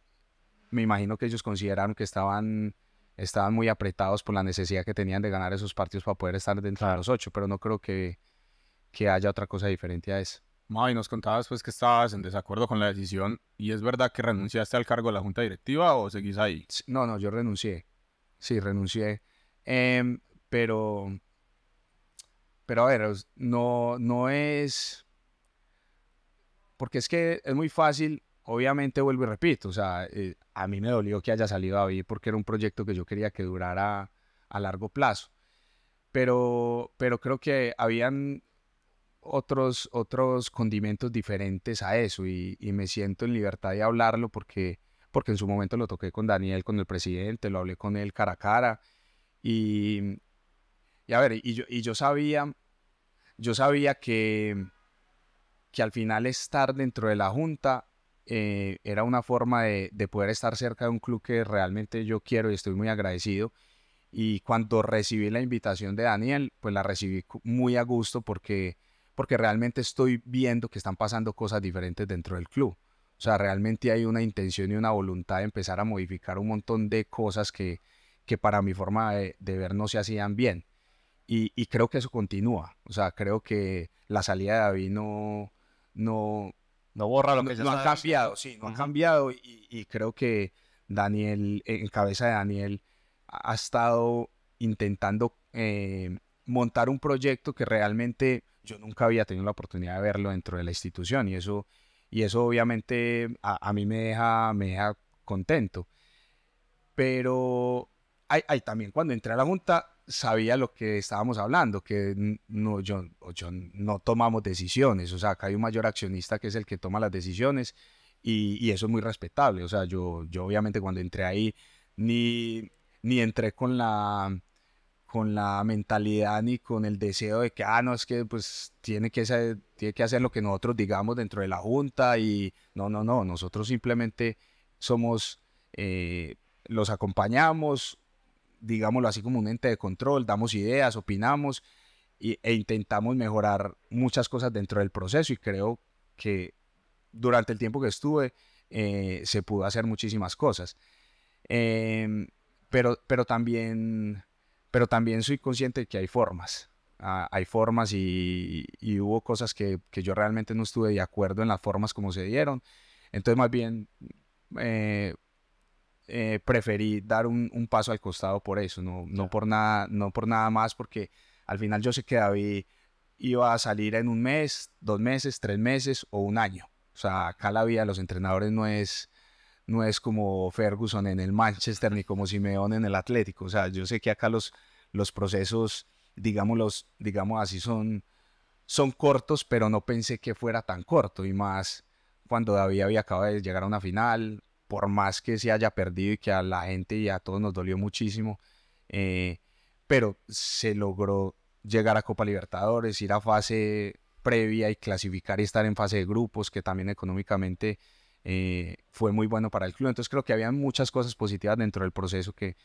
me imagino que ellos consideraron que estaban, estaban muy apretados por la necesidad que tenían de ganar esos partidos para poder estar dentro de los ocho, pero no creo que, que haya otra cosa diferente a eso y nos contabas pues que estabas en desacuerdo con la decisión y es verdad que renunciaste al cargo de la junta directiva o seguís ahí. No, no, yo renuncié. Sí, renuncié. Em, pero, pero a ver, no, no es, porque es que es muy fácil, obviamente vuelvo y repito, o sea, eh, a mí me dolió que haya salido David porque era un proyecto que yo quería que durara a largo plazo. Pero, pero creo que habían otros, otros condimentos diferentes a eso y, me siento en libertad de hablarlo porque, porque en su momento lo toqué con Daniel, con el presidente, lo hablé con él cara a cara y, a ver, y yo, y yo sabía, yo sabía que, que al final estar dentro de la Junta eh, era una forma de, de, poder estar cerca de un club que realmente yo quiero y estoy muy agradecido. Y cuando recibí la invitación de Daniel, pues la recibí muy a gusto porque porque realmente estoy viendo que están pasando cosas diferentes dentro del club. O sea, realmente hay una intención y una voluntad de empezar a modificar un montón de cosas que, que para mi forma de, ver no se hacían bien. Y, creo que eso continúa. O sea, creo que la salida de David no, no, no borra lo que no, no ha cambiado. Sí, no ha cambiado. Y, creo que Daniel, en cabeza de Daniel, ha estado intentando eh, montar un proyecto que realmente yo nunca había tenido la oportunidad de verlo dentro de la institución y eso, y eso obviamente a, a mí me deja, me contento. Pero hay, también cuando entré a la Junta sabía lo que estábamos hablando, que no, yo, no tomamos decisiones, o sea, acá hay un mayor accionista que es el que toma las decisiones y, eso es muy respetable, o sea, yo, yo obviamente cuando entré ahí ni, ni entré con la con la mentalidad ni con el deseo de que, ah, no, es que pues tiene que, tiene que hacer lo que nosotros digamos dentro de la Junta y no, no, no, nosotros simplemente somos, eh, los acompañamos, digámoslo así como un ente de control, damos ideas, opinamos e intentamos mejorar muchas cosas dentro del proceso y creo que durante el tiempo que estuve eh, se pudo hacer muchísimas cosas. Em, pero, pero también pero también soy consciente de que hay formas. Ah, hay formas y, hubo cosas que, yo realmente no estuve de acuerdo en las formas como se dieron. Entonces, más bien, eh, eh, preferí dar un, paso al costado por eso, no, no, por nada, no por nada más, porque al final yo sé que David iba a salir en un mes, dos meses, tres meses o un año. O sea, acá la vida de los entrenadores no es no es como Ferguson en el Manchester ni como Simeone en el Atlético. O sea, yo sé que acá los, los procesos, digamos, digamos así, son, son cortos, pero no pensé que fuera tan corto. Y más cuando David había acabado de llegar a una final, por más que se haya perdido y que a la gente y a todos nos dolió muchísimo, eh, pero se logró llegar a Copa Libertadores, ir a fase previa y clasificar y estar en fase de grupos, que también económicamente eh, fue muy bueno para el club. Entonces creo que había muchas cosas positivas dentro del proceso que,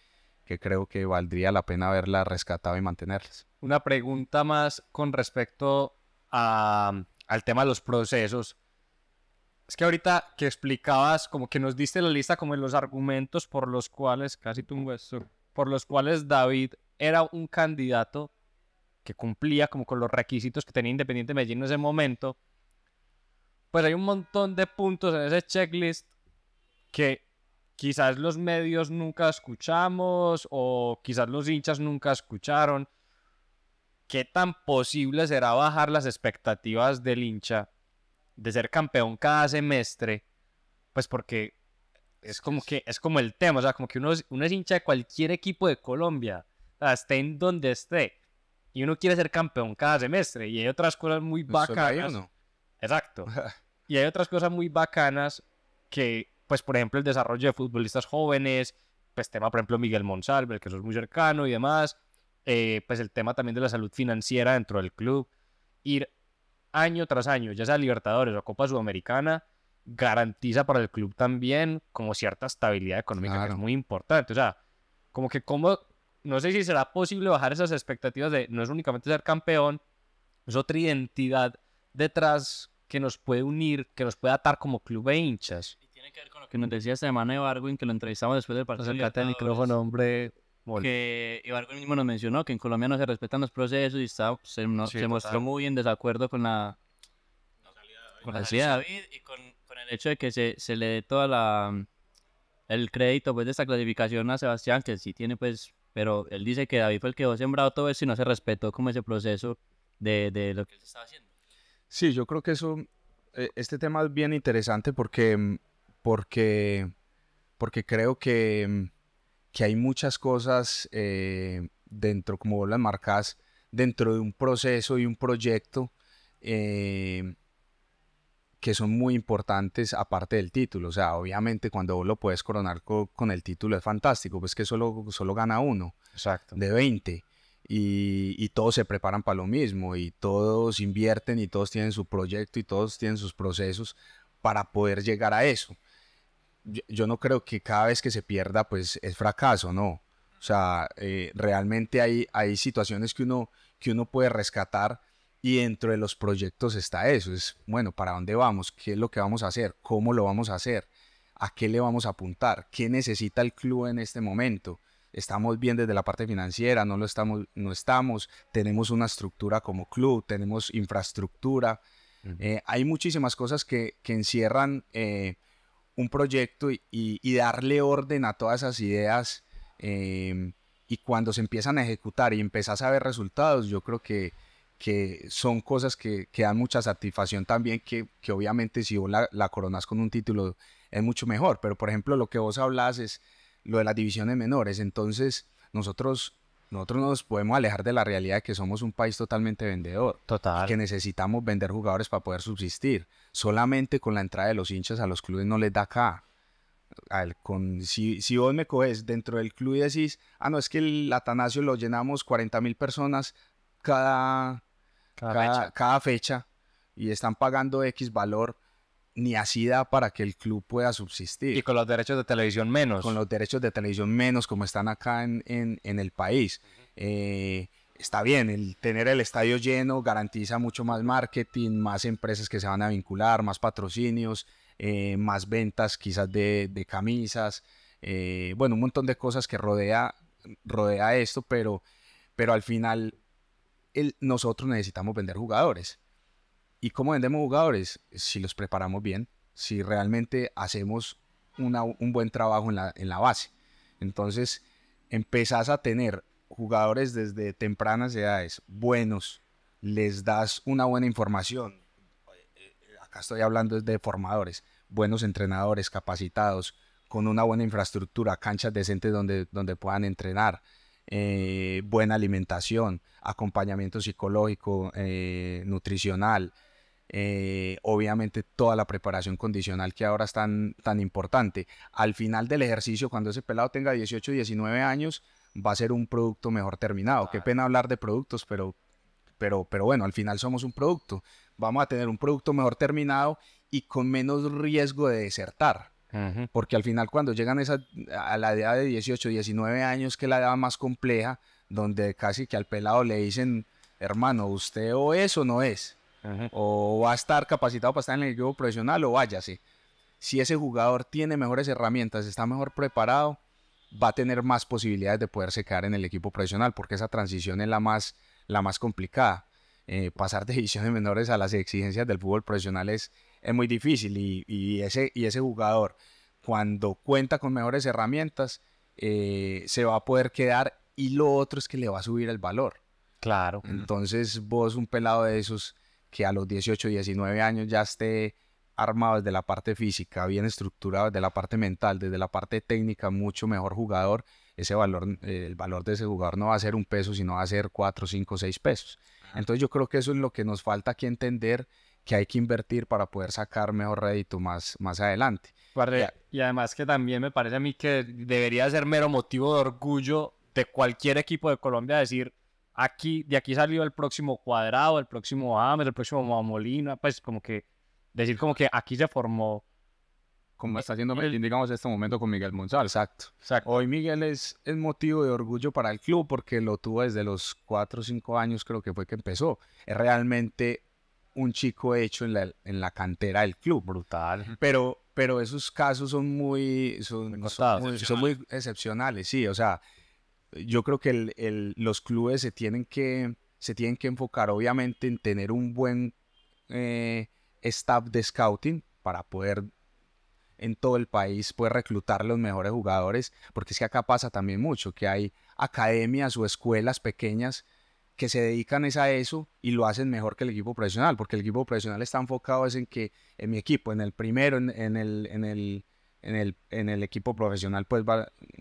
creo que valdría la pena haberla rescatado y mantenerlas. Una pregunta más con respecto mm, al tema de los procesos. Es que ahorita que explicabas, como que nos diste la lista como los argumentos por los cuales, casi tu hueso, por los cuales David era un candidato que cumplía como con los requisitos que tenía Independiente Medellín en ese momento pues hay un montón de puntos en ese checklist que quizás los medios nunca escuchamos o quizás los hinchas nunca escucharon. ¿Qué tan posible será bajar las expectativas del hincha de ser campeón cada semestre? Pues porque es como que es como el tema, o sea, como que uno es, uno es hincha de cualquier equipo de Colombia, o sea, esté en donde esté, y uno quiere ser campeón cada semestre, y hay otras cosas muy pues bacanas. Exacto. y hay otras cosas muy bacanas que, pues, por ejemplo, el desarrollo de futbolistas jóvenes, pues, tema, por ejemplo, Miguel Monsalve, que que es muy cercano y demás, eh, pues, el tema también de la salud financiera dentro del club. Ir año tras año, ya sea Libertadores o Copa Sudamericana, garantiza para el club también como cierta estabilidad económica, que es muy importante. O sea, como que como, no sé si será posible bajar esas expectativas de no es únicamente ser campeón, es otra identidad detrás que nos puede unir, que nos puede atar como club de hinchas. Y tiene que ver con lo que nos decía esta semana Ibargüen que lo entrevistamos después del partido. al micrófono, hombre. Que Ibarwin mismo nos mencionó que en Colombia no se respetan los procesos y está, se, mostró muy en desacuerdo con la, de David y con, el hecho de que se, se le dé toda la el crédito pues de esta clasificación a Sebastián, que sí tiene pues, pero él dice que David fue el que dejó sembrado todo eso y no se respetó como ese proceso de, de lo que él estaba haciendo. Sí, yo creo que eso, eh, este tema es bien interesante porque, mm, porque, porque creo que, mm, hay muchas cosas eh, dentro, como vos las marcas, dentro de un proceso y un proyecto eh, que son muy importantes aparte del título. O sea, obviamente cuando vos lo puedes coronar con el título es fantástico, pues que solo, solo gana uno de 20 y, todos se preparan para lo mismo y todos invierten y todos tienen su proyecto y todos tienen sus procesos para poder llegar a eso. Yo, no creo que cada vez que se pierda pues es fracaso, no. O sea, eh, realmente hay, hay situaciones que uno, que uno puede rescatar y dentro de los proyectos está eso, es bueno, ¿para dónde vamos? ¿Qué es lo que vamos a hacer? ¿Cómo lo vamos a hacer? ¿A qué le vamos a apuntar? ¿Qué necesita el club en este momento? estamos bien desde la parte financiera, no lo estamos, no estamos, tenemos una estructura como club, tenemos infraestructura. Eh, hay muchísimas cosas que, encierran eh, un proyecto y, darle orden a todas esas ideas. Em, y cuando se empiezan a ejecutar y empezás a ver resultados, yo creo que, que son cosas que, que dan mucha satisfacción también, que, obviamente si vos la, la, coronas con un título es mucho mejor, pero por ejemplo lo que vos hablas es lo de las divisiones menores. Entonces, nosotros, nosotros nos podemos alejar de la realidad de que somos un país totalmente vendedor. Total. que necesitamos vender jugadores para poder subsistir. Solamente con la entrada de los hinchas a los clubes no les da acá. Al, con, si, vos me coges dentro del club y decís, ah, no, es que el Atanasio lo llenamos 40 mil personas cada, cada, cada fecha y están pagando X valor ni así da para que el club pueda subsistir. Y con los derechos de televisión menos. Con los derechos de televisión menos, como están acá en, en, el país. Eh, está bien, el tener el estadio lleno garantiza mucho más marketing, más empresas que se van a vincular, más patrocinios, eh, más ventas quizás de, camisas, eh, bueno, un montón de cosas que rodea, rodea esto, pero, pero al final nosotros necesitamos vender jugadores. ¿Y cómo vendemos jugadores? Si los preparamos bien, si realmente hacemos un buen trabajo en la, base. Entonces, empezás a tener jugadores desde tempranas edades buenos, les das una buena información. Eh, eh, acá estoy hablando de formadores, buenos entrenadores capacitados, con una buena infraestructura, canchas decentes donde, donde puedan entrenar, eh, buena alimentación, acompañamiento psicológico, nutricional, eh, obviamente toda la preparación condicional que ahora es tan, tan importante. Al final del ejercicio, cuando ese pelado tenga 18, 19 años, va a ser un producto mejor terminado. Qué pena hablar de productos, pero, pero, pero bueno, al final somos un producto. Vamos a tener un producto mejor terminado y con menos riesgo de desertar. Porque al final cuando llegan a la edad de 18, 19 años, que es la edad más compleja, donde casi que al pelado le dicen, hermano, usted o es o no es o va a estar capacitado para estar en el equipo profesional o váyase. Si ese jugador tiene mejores herramientas, está mejor preparado, va a tener más posibilidades de poderse quedar en el equipo profesional, porque esa transición es la más, la más complicada. Eh, pasar de divisiones menores a las exigencias del fútbol profesional es, es muy difícil y, ese, y ese jugador, cuando cuenta con mejores herramientas, eh, se va a poder quedar y lo otro es que le va a subir el valor. Claro. Entonces vos un pelado de esos que a los 18, 19 años ya esté armado desde la parte física, bien estructurado desde la parte mental, desde la parte técnica, mucho mejor jugador, ese valor, eh, el valor de ese jugador no va a ser un peso, sino va a ser cuatro, cinco, seis pesos. Entonces yo creo que eso es lo que nos falta aquí entender, que hay que invertir para poder sacar mejor rédito más, más adelante. y además que también me parece a mí que debería ser mero motivo de orgullo de cualquier equipo de Colombia decir, Aquí, de aquí salió el próximo Cuadrado, el próximo Ames, el próximo Mamolino pues como que decir como que aquí se formó. Como está haciendo Medellín, digamos, en este momento con Miguel Monzal. Exacto. Hoy Miguel es, es motivo de orgullo para el club porque lo tuvo desde los 4 o 5 años, creo que fue que empezó. Es realmente un chico hecho en la, en la cantera del club. Brutal. Pero, pero esos casos son muy, son, son, muy, son muy excepcionales, sí. O sea, yo creo que el, el, los clubes se tienen que, se tienen que enfocar obviamente en tener un buen eh, staff de scouting para poder en todo el país poder reclutar los mejores jugadores, porque es que acá pasa también mucho, que hay academias o escuelas pequeñas que se dedican a eso y lo hacen mejor que el equipo profesional, porque el equipo profesional está enfocado es en que en mi equipo, en el primero, en el, en el en el, en el equipo profesional, pues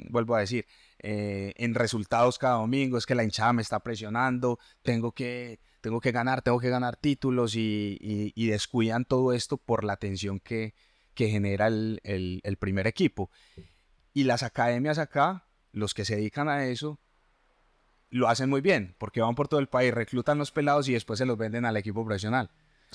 vuelvo a decir, eh, en resultados cada domingo, es que la hinchada me está presionando, tengo que, tengo que ganar, tengo que ganar títulos y, descuidan todo esto por la tensión que, que genera el, el, primer equipo. Y las academias acá, los que se dedican a eso, lo hacen muy bien, porque van por todo el país, reclutan los pelados y después se los venden al equipo profesional.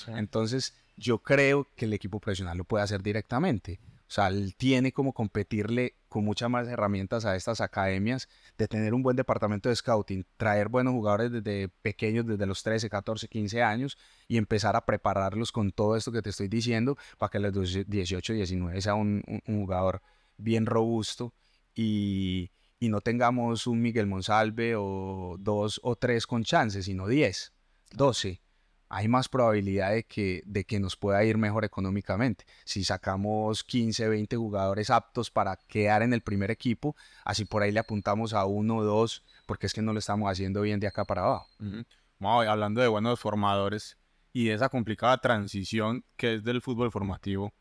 Entonces, yo creo que el equipo profesional lo puede hacer directamente. O sea, tiene como competirle con muchas más herramientas a estas academias de tener un buen departamento de scouting, traer buenos jugadores desde pequeños, desde los 13, 14, 15 años y empezar a prepararlos con todo esto que te estoy diciendo para que los 18, 19 sea un, jugador bien robusto y, y, no tengamos un Miguel Monsalve o dos o tres con chances, sino 10, 12 hay más probabilidad de que, de que nos pueda ir mejor económicamente. Si sacamos 15, 20 jugadores aptos para quedar en el primer equipo, así por ahí le apuntamos a uno o dos, porque es que no lo estamos haciendo bien de acá para abajo. hablando de buenos formadores y de esa complicada transición que es del fútbol formativo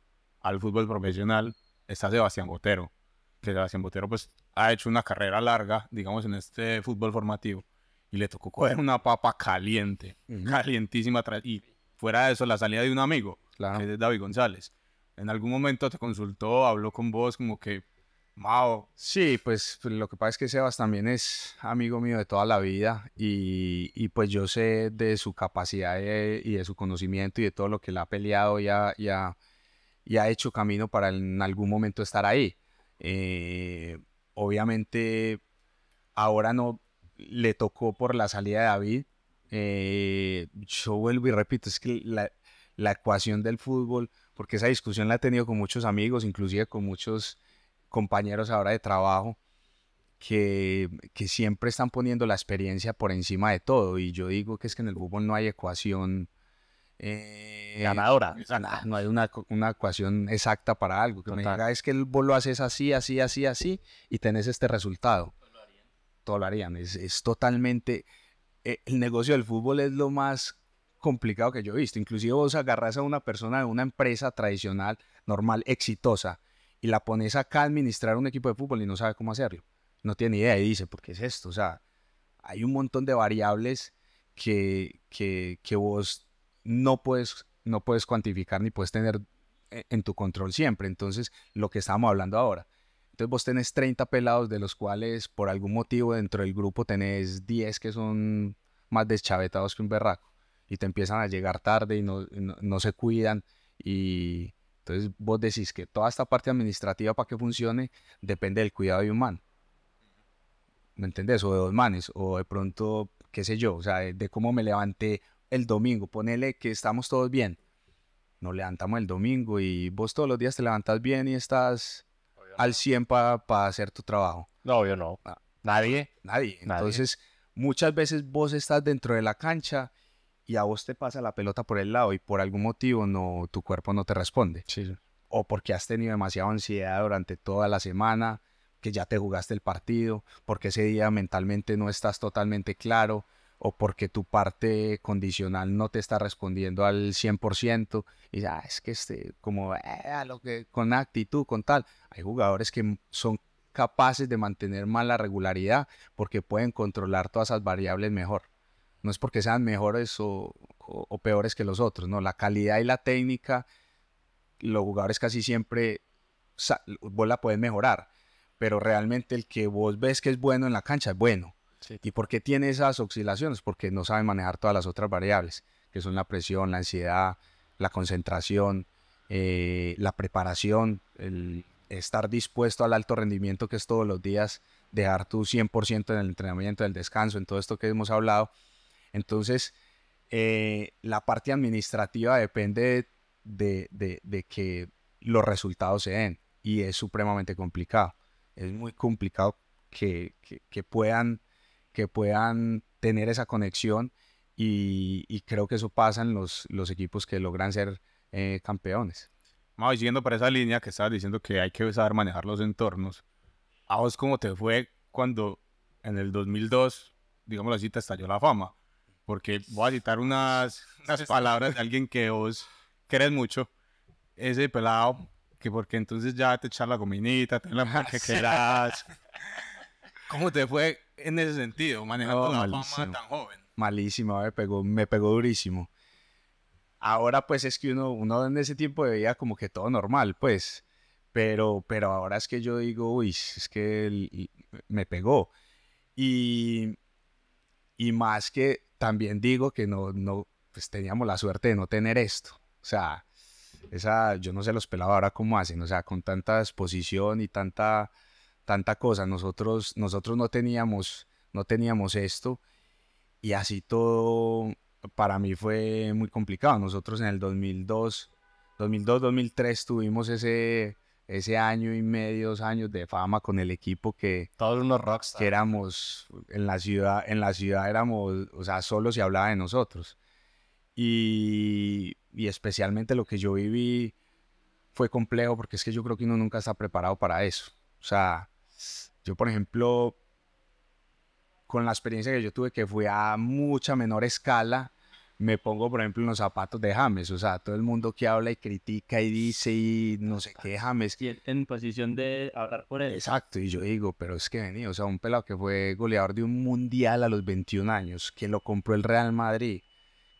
al fútbol profesional, está Sebastián Botero. Sebastián Botero pues ha hecho una carrera larga, digamos, en este fútbol formativo y le tocó coger una papa caliente, calientísima. Y fuera de eso, la salida de un amigo, la que David González. En algún momento te consultó, habló con vos, como que, Mao. Sí, pues, pues lo que pasa es que Sebas también es amigo mío de toda la vida y, pues yo sé de su capacidad y de su conocimiento y de todo lo que le ha peleado ya ha, ha, hecho camino para en algún momento estar ahí. Eh, obviamente, ahora no, le tocó por la salida de David. Eh, yo vuelvo y repito, es que la, ecuación del fútbol, porque esa discusión la he tenido con muchos amigos, inclusive con muchos compañeros ahora de trabajo, que, siempre están poniendo la experiencia por encima de todo. Y yo digo que es que en el fútbol no hay ecuación. Eh, ganadora. no hay una, ecuación exacta para algo. Que me es que el vos lo haces así, así, así, así, y tenés este resultado todo lo harían. Es, totalmente... Eh, el negocio del fútbol es lo más complicado que yo he visto. Inclusive vos agarras a una persona de una empresa tradicional, normal, exitosa, y la pones acá a administrar un equipo de fútbol y no sabe cómo hacerlo. No tiene idea y dice, ¿por qué es esto? O sea, hay un montón de variables que, que, vos no puedes, no puedes cuantificar ni puedes tener eh, en tu control siempre. Entonces, lo que estábamos hablando ahora, vos tenés 30 pelados, de los cuales por algún motivo dentro del grupo tenés 10 que son más deschavetados que un berraco y te empiezan a llegar tarde y no, no, se cuidan y entonces vos decís que toda esta parte administrativa para que funcione depende del cuidado de un man. ¿Me entendés? O de dos manes, o de pronto, qué sé yo, o sea, de, de cómo me levanté el domingo, ponele que estamos todos bien. Nos levantamos el domingo y vos todos los días te levantas bien y estás al 100 para hacer tu trabajo. No, yo no. Ah, Nadie. Nadie. Entonces, muchas veces vos estás dentro de la cancha y a vos te pasa la pelota por el lado y por algún motivo no, tu cuerpo no te responde. Sí. O porque has tenido demasiada ansiedad durante toda la semana, que ya te jugaste el partido, porque ese día mentalmente no estás totalmente claro o porque tu parte condicional no te está respondiendo al 100%, y ah, es que este, como eh, lo que, con actitud, con tal. Hay jugadores que son capaces de mantener mala la regularidad porque pueden controlar todas esas variables mejor. No es porque sean mejores o, peores que los otros, no, la calidad y la técnica, los jugadores casi siempre vos la puedes mejorar, pero realmente el que vos ves que es bueno en la cancha es bueno ¿Y por qué tiene esas oscilaciones? Porque no sabe manejar todas las otras variables, que son la presión, la ansiedad, la concentración, eh, la preparación, el estar dispuesto al alto rendimiento que es todos los días, dejar tu 100% en el entrenamiento, en el descanso, en todo esto que hemos hablado. Entonces, eh, la parte administrativa depende de, que los resultados se den y es supremamente complicado. Es muy complicado que, que, puedan que puedan tener esa conexión y, creo que eso pasa en los, equipos que logran ser eh, campeones. Mau, siguiendo por esa línea que estabas diciendo que hay que saber manejar los entornos, ¿a vos cómo te fue cuando en el 2002, digamos así, te estalló la fama? Porque voy a citar unas, palabras de alguien que os crees mucho, ese pelado, que porque entonces ya te echar la gominita, te la que querás... ¿Cómo te fue en ese sentido, manejando la oh, fama tan joven? Malísimo, me pegó, me pegó durísimo. Ahora pues es que uno, uno en ese tiempo veía como que todo normal, pues. Pero, pero ahora es que yo digo, uy, es que me pegó. Y, y más que también digo que no, no, pues teníamos la suerte de no tener esto. O sea, esa, yo no sé los pelados ahora cómo hacen, o sea, con tanta exposición y tanta tanta cosa. Nosotros, nosotros no, teníamos, no teníamos esto y así todo para mí fue muy complicado. Nosotros en el 2002, 2002, 2003 tuvimos ese, ese año y medio, dos años de fama con el equipo que... Todos los rockstars. Que éramos en la ciudad, en la ciudad éramos, o sea, solo se hablaba de nosotros. Y, y especialmente lo que yo viví fue complejo porque es que yo creo que uno nunca está preparado para eso. O sea, yo, por ejemplo, con la experiencia que yo tuve, que fui a mucha menor escala, me pongo, por ejemplo, en los zapatos de James. O sea, todo el mundo que habla y critica y dice y no sé qué, James. Y en posición de hablar por él. Exacto, y yo digo, pero es que venía, o sea, un pelado que fue goleador de un mundial a los 21 años, que lo compró el Real Madrid,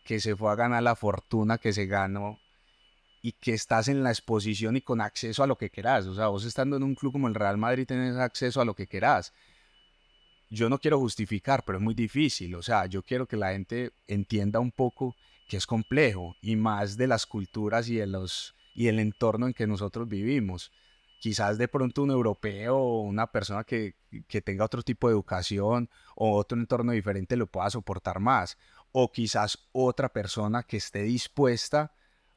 que se fue a ganar la fortuna que se ganó y que estás en la exposición y con acceso a lo que querás. O sea, vos estando en un club como el Real Madrid tenés acceso a lo que querás. Yo no quiero justificar, pero es muy difícil. O sea, yo quiero que la gente entienda un poco que es complejo y más de las culturas y de los y el entorno en que nosotros vivimos. Quizás de pronto un europeo o una persona que, que tenga otro tipo de educación o otro entorno diferente lo pueda soportar más. O quizás otra persona que esté dispuesta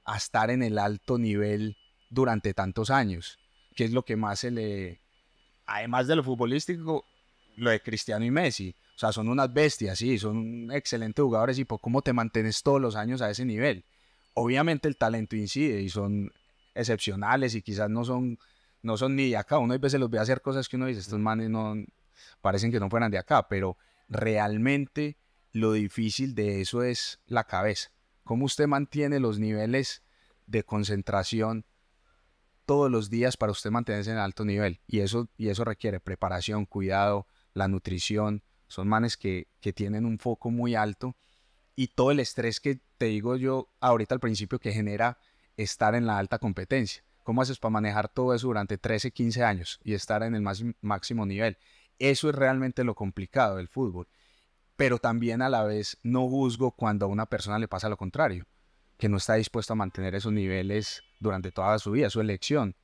a estar en el alto nivel durante tantos años, que es lo que más se le, además de lo futbolístico, lo de Cristiano y Messi. O sea, son unas bestias, sí, son excelentes jugadores y por cómo te mantienes todos los años a ese nivel. Obviamente el talento incide y son excepcionales y quizás no son, no son ni de acá. Uno a veces los ve hacer cosas que uno dice, estos manes no parecen que no fueran de acá, pero realmente lo difícil de eso es la cabeza. ¿Cómo usted mantiene los niveles de concentración todos los días para usted mantenerse en alto nivel? Y eso, y eso requiere preparación, cuidado, la nutrición. Son manes que, tienen un foco muy alto y todo el estrés que te digo yo ahorita al principio que genera estar en la alta competencia. ¿Cómo haces para manejar todo eso durante 13, 15 años y estar en el máximo nivel? Eso es realmente lo complicado del fútbol pero también a la vez no juzgo cuando a una persona le pasa lo contrario, que no está dispuesto a mantener esos niveles durante toda su vida, su elección.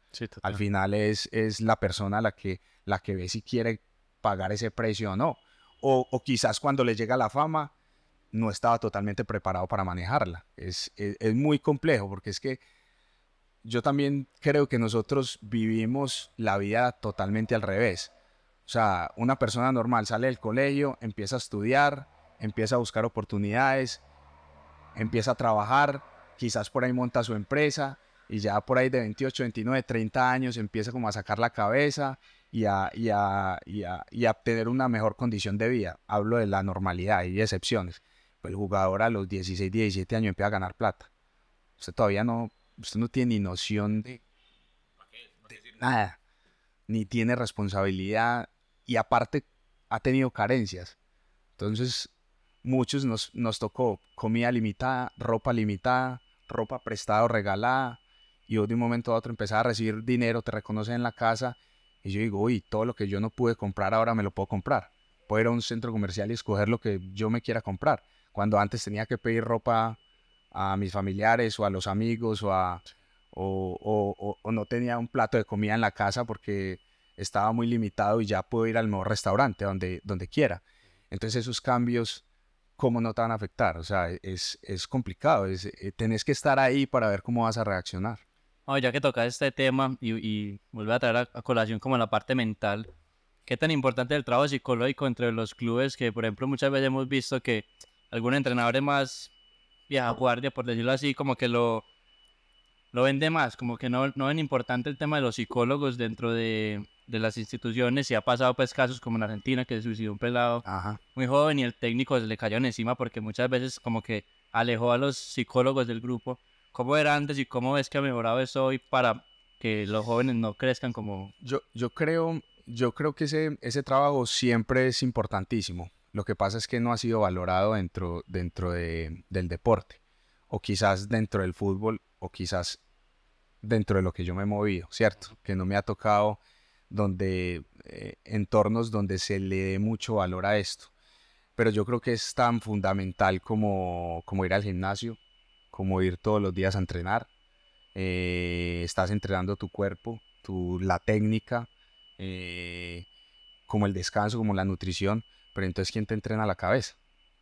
Al final es, la persona la que, la que ve si quiere pagar ese precio o no. O, quizás cuando le llega la fama, no estaba totalmente preparado para manejarla. E, es muy complejo porque es que yo también creo que nosotros vivimos la vida totalmente al revés o sea, una persona normal sale del colegio, empieza a estudiar, empieza a buscar oportunidades, empieza a trabajar, quizás por ahí monta su empresa y ya por ahí de 28, 29, 30 años empieza como a sacar la cabeza y a, y a, tener una mejor condición de vida. Hablo de la normalidad y excepciones. Pues el jugador a los 16, 17 años empieza a ganar plata. Usted todavía no, usted no tiene ni noción de, de nada, ni tiene responsabilidad, y aparte ha tenido carencias. Entonces, muchos nos, nos tocó comida limitada, ropa limitada, ropa prestada o regalada, y de un momento a otro empezaba a recibir dinero, te reconocen en la casa, y yo digo, uy, todo lo que yo no pude comprar ahora me lo puedo comprar. Puedo ir a un centro comercial y escoger lo que yo me quiera comprar. Cuando antes tenía que pedir ropa a mis familiares o a los amigos o, a, o, o no tenía un plato de comida en la casa porque estaba muy limitado y ya puedo ir al mejor restaurante, donde, donde quiera. Entonces esos cambios, ¿cómo no te van a afectar? O sea, es, es complicado, es, eh, tenés que estar ahí para ver cómo vas a reaccionar. ya que tocas este tema y, y vuelve a traer a, colación como la parte mental, ¿qué tan importante es el trabajo psicológico entre los clubes? Que, por ejemplo, muchas veces hemos visto que algún entrenador es más vieja guardia, por decirlo así, como que lo, lo vende más, como que no, no es importante el tema de los psicólogos dentro de, de las instituciones y ha pasado pues casos como en Argentina que se suicidó un pelado muy joven y el técnico se le cayó encima porque muchas veces como que alejó a los psicólogos del grupo cómo era antes y cómo ves que ha mejorado eso hoy para que los jóvenes no crezcan como yo yo creo yo creo que ese ese trabajo siempre es importantísimo lo que pasa es que no ha sido valorado dentro dentro de, del deporte o quizás dentro del fútbol o quizás dentro de lo que yo me he movido cierto que no me ha tocado donde, eh, entornos donde se le dé mucho valor a esto. Pero yo creo que es tan fundamental como, ir al gimnasio, como ir todos los días a entrenar. Eh, estás entrenando tu cuerpo, tu, la técnica, eh, como el descanso, como la nutrición. Pero entonces, ¿quién te entrena la cabeza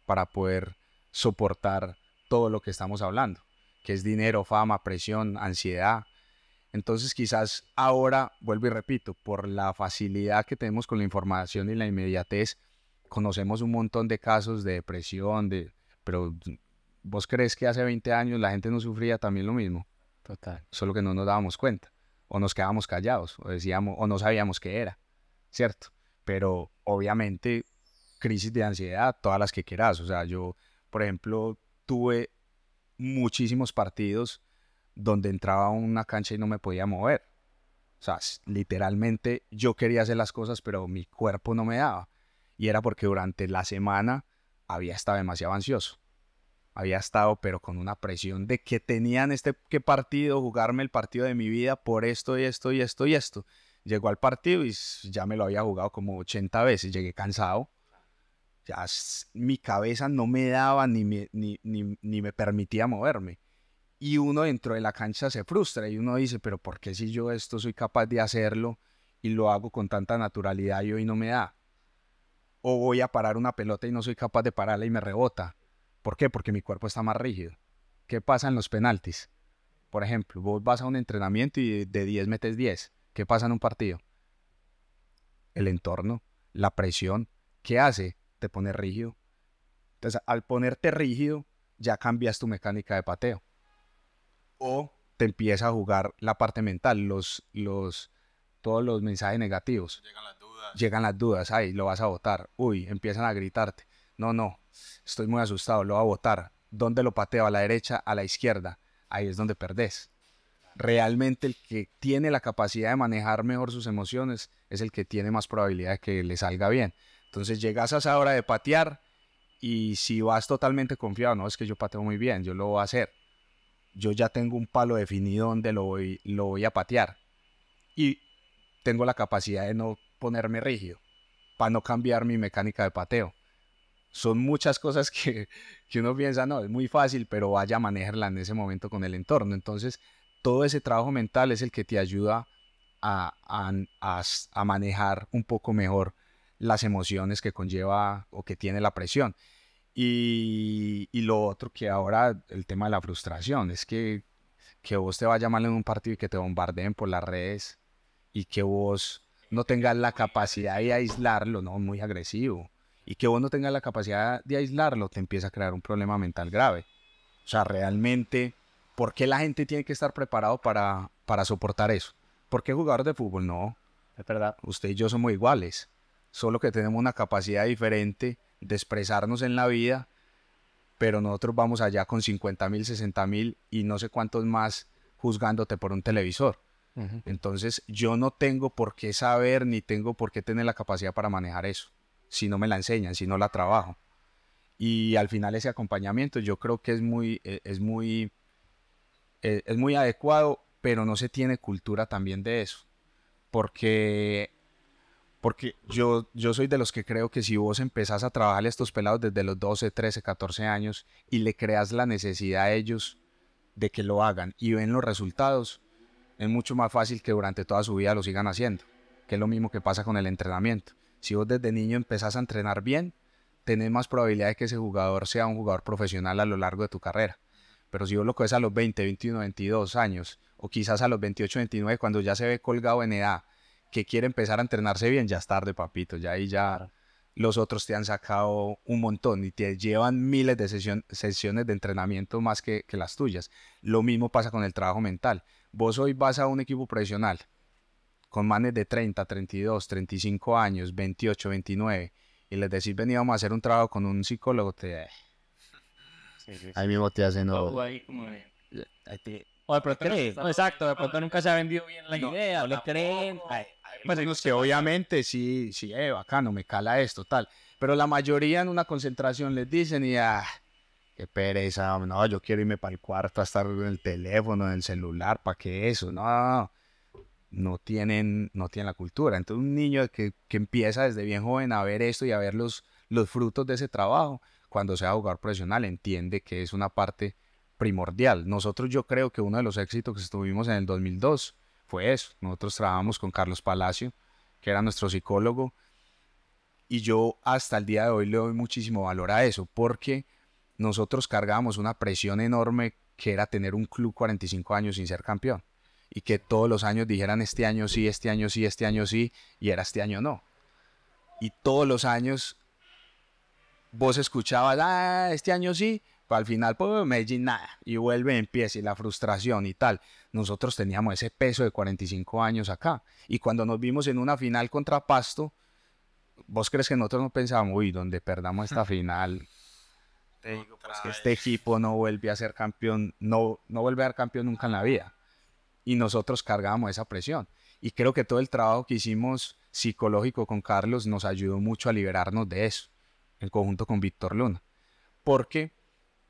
para poder soportar todo lo que estamos hablando? Que es dinero, fama, presión, ansiedad, entonces quizás ahora, vuelvo y repito, por la facilidad que tenemos con la información y la inmediatez, conocemos un montón de casos de depresión, de, pero vos crees que hace 20 años la gente no sufría también lo mismo. Total. Solo que no nos dábamos cuenta, o nos quedábamos callados, o decíamos, o no sabíamos qué era, ¿cierto? Pero obviamente crisis de ansiedad, todas las que quieras. O sea, yo, por ejemplo, tuve muchísimos partidos donde entraba a una cancha y no me podía mover. O sea, literalmente yo quería hacer las cosas, pero mi cuerpo no me daba. Y era porque durante la semana había estado demasiado ansioso. Había estado, pero con una presión de que tenían este que partido, jugarme el partido de mi vida por esto y esto y esto y esto. Llegó al partido y ya me lo había jugado como 80 veces. Llegué cansado. Ya mi cabeza no me daba ni, ni me permitía moverme y uno dentro de la cancha se frustra y uno dice, pero ¿por qué si yo esto soy capaz de hacerlo y lo hago con tanta naturalidad y hoy no me da? O voy a parar una pelota y no soy capaz de pararla y me rebota. ¿Por qué? Porque mi cuerpo está más rígido. ¿Qué pasa en los penaltis? Por ejemplo, vos vas a un entrenamiento y de 10 metes 10. ¿Qué pasa en un partido? El entorno, la presión, ¿qué hace? Te pone rígido. Entonces, al ponerte rígido, ya cambias tu mecánica de pateo o te empieza a jugar la parte mental, los, los, todos los mensajes negativos. Llegan las dudas. Llegan las dudas, ay, lo vas a votar. Uy, empiezan a gritarte. No, no, estoy muy asustado, lo voy a votar. ¿Dónde lo pateo? ¿A la derecha? ¿A la izquierda? Ahí es donde perdés. Realmente el que tiene la capacidad de manejar mejor sus emociones es el que tiene más probabilidad de que le salga bien. Entonces llegas a esa hora de patear y si vas totalmente confiado, no, es que yo pateo muy bien, yo lo voy a hacer yo ya tengo un palo definido donde lo voy, lo voy a patear. Y tengo la capacidad de no ponerme rígido, para no cambiar mi mecánica de pateo. Son muchas cosas que, que uno piensa, no, es muy fácil, pero vaya a manejarla en ese momento con el entorno. Entonces, todo ese trabajo mental es el que te ayuda a, a, a, a manejar un poco mejor las emociones que conlleva o que tiene la presión. Y, lo otro que ahora, el tema de la frustración, es que, que vos te a mal en un partido y que te bombardeen por las redes y que vos no tengas la capacidad de aislarlo, ¿no? Muy agresivo. Y que vos no tengas la capacidad de aislarlo, te empieza a crear un problema mental grave. O sea, realmente, ¿por qué la gente tiene que estar preparado para, para soportar eso? ¿Por qué jugador de fútbol? No. Es verdad. Usted y yo somos iguales, solo que tenemos una capacidad diferente despresarnos en la vida, pero nosotros vamos allá con 50 mil, 60 mil y no sé cuántos más juzgándote por un televisor. Entonces yo no tengo por qué saber ni tengo por qué tener la capacidad para manejar eso, si no me la enseñan, si no la trabajo. Y al final ese acompañamiento yo creo que es muy, e, es muy, e, es muy adecuado, pero no se tiene cultura también de eso, porque porque yo, yo soy de los que creo que si vos empezás a trabajar a estos pelados desde los 12, 13, 14 años y le creas la necesidad a ellos de que lo hagan y ven los resultados, es mucho más fácil que durante toda su vida lo sigan haciendo, que es lo mismo que pasa con el entrenamiento. Si vos desde niño empezás a entrenar bien, tenés más probabilidad de que ese jugador sea un jugador profesional a lo largo de tu carrera. Pero si vos lo coges a los 20, 21, 22 años, o quizás a los 28, 29, cuando ya se ve colgado en edad, que quiere empezar a entrenarse bien, ya es tarde, papito, ya ahí ya los otros te han sacado un montón y te llevan miles de sesiones de entrenamiento más que, las tuyas. Lo mismo pasa con el trabajo mental. Vos hoy vas a un equipo profesional con manes de 30, 32, 35 años, 28, 29, y les decís, veníamos a hacer un trabajo con un psicólogo, te... Eh. Ahí mismo te hacen... No, o de exacto, de pronto nunca se ha vendido bien la idea, o le creen... Pues, que obviamente sí, sí, eh, bacano, me cala esto, tal. Pero la mayoría en una concentración les dicen y ah, qué pereza, no, yo quiero irme para el cuarto a estar en el teléfono, en el celular, ¿para qué eso? No, no, no, tienen, no tienen la cultura. Entonces un niño que, que empieza desde bien joven a ver esto y a ver los, los frutos de ese trabajo, cuando sea jugador profesional, entiende que es una parte primordial. Nosotros yo creo que uno de los éxitos que tuvimos en el 2002 fue eso. Nosotros trabajamos con Carlos Palacio, que era nuestro psicólogo, y yo hasta el día de hoy le doy muchísimo valor a eso, porque nosotros cargábamos una presión enorme que era tener un club 45 años sin ser campeón y que todos los años dijeran este año sí, este año sí, este año sí, y era este año no. Y todos los años vos escuchabas, ah, este año sí, pero al final, pues Medellín nada, y vuelve, empieza, y la frustración y tal nosotros teníamos ese peso de 45 años acá. Y cuando nos vimos en una final contra Pasto, ¿vos crees que nosotros no pensábamos, uy, donde perdamos esta final? Te digo, pues, que este equipo no vuelve a ser campeón, no, no vuelve a ser campeón nunca en la vida. Y nosotros cargábamos esa presión. Y creo que todo el trabajo que hicimos psicológico con Carlos nos ayudó mucho a liberarnos de eso, en conjunto con Víctor Luna. Porque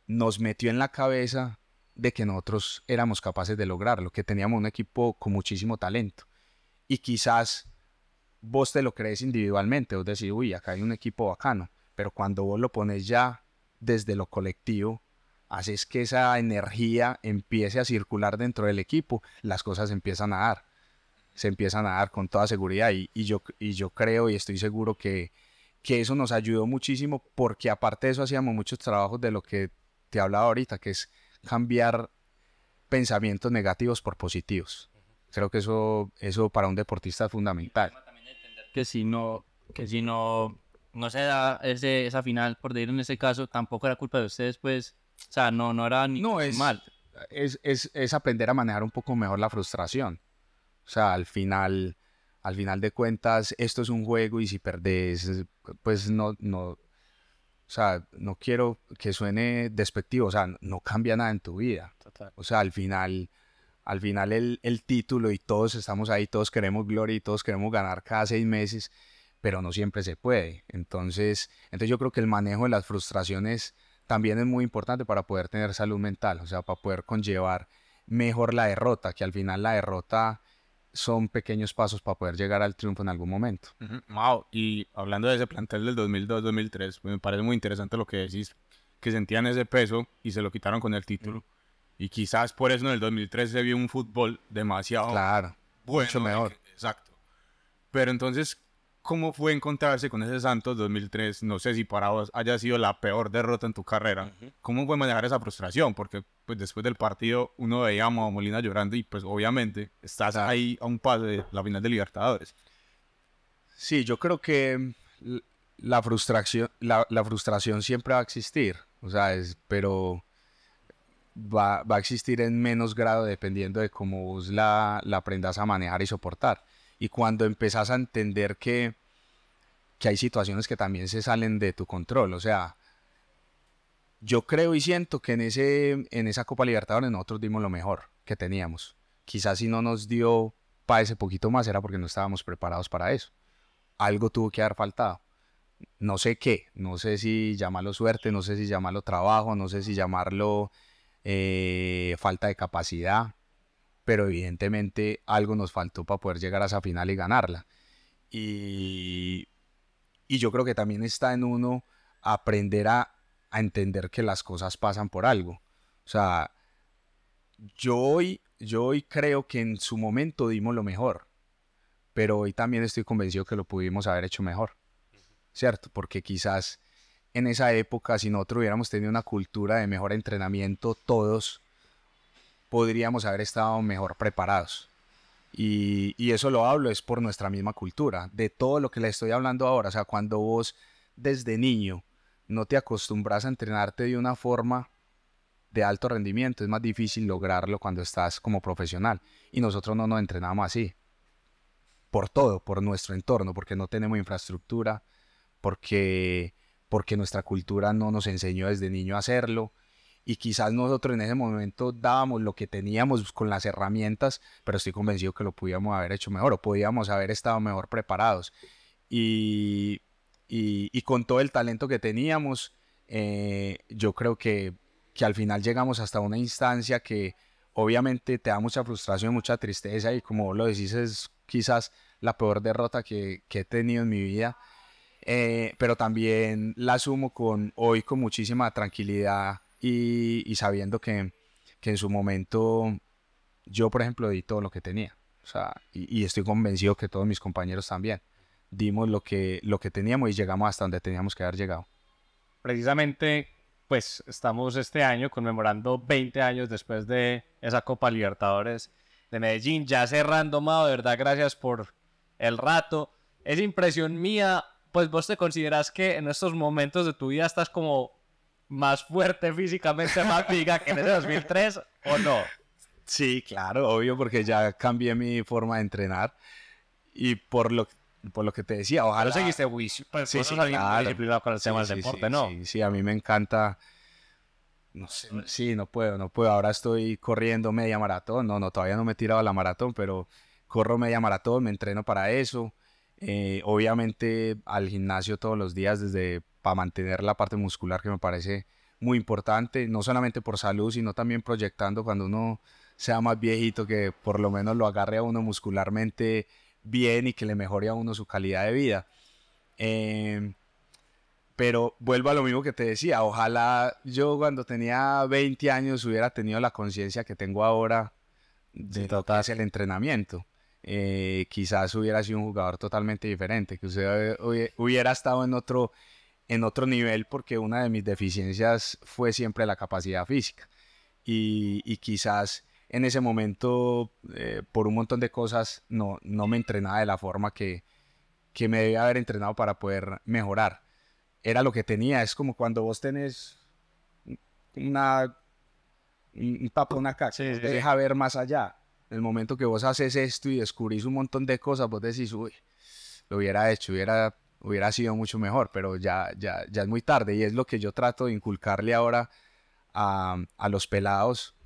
nos metió en la cabeza de que nosotros éramos capaces de lograrlo, que teníamos un equipo con muchísimo talento. Y quizás vos te lo crees individualmente, vos decís, uy, acá hay un equipo bacano, pero cuando vos lo pones ya desde lo colectivo, haces que esa energía empiece a circular dentro del equipo, las cosas empiezan a dar, se empiezan a dar con toda seguridad y, yo, y yo creo y estoy seguro que, eso nos ayudó muchísimo porque aparte de eso hacíamos muchos trabajos de lo que te hablado ahorita, que es cambiar pensamientos negativos por positivos. Creo que eso, eso para un deportista es fundamental. Que si no, que si no, no se da ese, esa final, por decir en ese caso, tampoco era culpa de ustedes, pues, o sea, no, no era ni no, es, mal. Es, es, es aprender a manejar un poco mejor la frustración. O sea, al final, al final de cuentas, esto es un juego y si perdés, pues no, no, o sea, no quiero que suene despectivo, o sea, no cambia nada en tu vida. O sea, al final, al final el, título y todos estamos ahí, todos queremos gloria y todos queremos ganar cada seis meses, pero no siempre se puede. Entonces, entonces yo creo que el manejo de las frustraciones también es muy importante para poder tener salud mental, o sea, para poder conllevar mejor la derrota, que al final la derrota son pequeños pasos para poder llegar al triunfo en algún momento. Wow, y hablando de ese plantel del 2002-2003, pues, me parece muy interesante lo que decís, que sentían ese peso y se lo quitaron con el título. Y quizás por eso en el 2003 se vio un fútbol demasiado claro, mucho mejor. Exacto. Pero entonces, cómo fue encontrarse con ese Santos 2003. No sé si para vos haya sido la peor derrota en tu carrera. ¿Cómo fue manejar esa frustración? Porque pues, después del partido uno veía a Molina llorando y pues obviamente estás ahí a un paso de la final de Libertadores. Sí, yo creo que la frustración, la, frustración siempre va a existir. O sea, es, pero va, va, a existir en menos grado dependiendo de cómo vos la, la aprendas a manejar y soportar. Y cuando empezás a entender que que hay situaciones que también se salen de tu control. O sea, yo creo y siento que en, ese, en esa Copa Libertadores nosotros dimos lo mejor que teníamos. Quizás si no nos dio para ese poquito más era porque no estábamos preparados para eso. Algo tuvo que haber faltado. No sé qué, no sé si llamarlo suerte, no sé si llamarlo trabajo, no sé si llamarlo eh, falta de capacidad, pero evidentemente algo nos faltó para poder llegar a esa final y ganarla. Y y yo creo que también está en uno aprender a, entender que las cosas pasan por algo. O sea, yo hoy, yo hoy creo que en su momento dimos lo mejor, pero hoy también estoy convencido que lo pudimos haber hecho mejor, ¿cierto? Porque quizás en esa época, si nosotros hubiéramos tenido una cultura de mejor entrenamiento, todos podríamos haber estado mejor preparados. Y, eso lo hablo es por nuestra misma cultura, de todo lo que le estoy hablando ahora. O sea, cuando vos desde niño no te acostumbras a entrenarte de una forma de alto rendimiento, es más difícil lograrlo cuando estás como profesional. Y nosotros no nos entrenamos así, por todo, por nuestro entorno, porque no tenemos infraestructura, porque, porque nuestra cultura no nos enseñó desde niño a hacerlo, y quizás nosotros en ese momento dábamos lo que teníamos con las herramientas, pero estoy convencido que lo podíamos haber hecho mejor o podíamos haber estado mejor preparados. Y, y, con todo el talento que teníamos, eh, yo creo que, al final llegamos hasta una instancia que obviamente te da mucha frustración, y mucha tristeza y como lo decís es quizás la peor derrota que, que he tenido en mi vida. Eh, pero también la asumo con hoy con muchísima tranquilidad y, sabiendo que, en su momento yo, por ejemplo, di todo lo que tenía. O sea, y, estoy convencido que todos mis compañeros también. Dimos lo que, lo que teníamos y llegamos hasta donde teníamos que haber llegado. Precisamente, pues estamos este año conmemorando 20 años después de esa Copa Libertadores de Medellín. Ya cerrando, Mao, de verdad, gracias por el rato. Es impresión mía, pues vos te consideras que en estos momentos de tu vida estás como más fuerte físicamente, más diga que en el 2003 o no. Sí, claro, obvio, porque ya cambié mi forma de entrenar y por lo, por lo que te decía, ojalá... seguiste pues, sí, sí, claro. con el tema sí, deporte, ¿no? Sí, sí, a mí me encanta... No sé, pues sí, no puedo, no puedo. Ahora estoy corriendo media maratón. No, no, todavía no me he tirado a la maratón, pero corro media maratón, me entreno para eso. Eh, obviamente al gimnasio todos los días desde para mantener la parte muscular que me parece muy importante, no solamente por salud, sino también proyectando cuando uno sea más viejito, que por lo menos lo agarre a uno muscularmente bien y que le mejore a uno su calidad de vida. Em, pero vuelvo a lo mismo que te decía, ojalá yo cuando tenía 20 años hubiera tenido la conciencia que tengo ahora de tratar hacia el entrenamiento. Eh, quizás hubiera sido un jugador totalmente diferente, que usted hubiera estado en otro, en otro nivel porque una de mis deficiencias fue siempre la capacidad física. Y, y quizás en ese momento, eh, por un montón de cosas, no, no me entrenaba de la forma que, que me debía haber entrenado para poder mejorar. Era lo que tenía, es como cuando vos tenés una, un, papá, una te deja ver más allá el momento que vos haces esto y descubrís un montón de cosas, vos decís, uy, lo hubiera hecho, hubiera, hubiera sido mucho mejor, pero ya, ya, ya es muy tarde y es lo que yo trato de inculcarle ahora a, los pelados,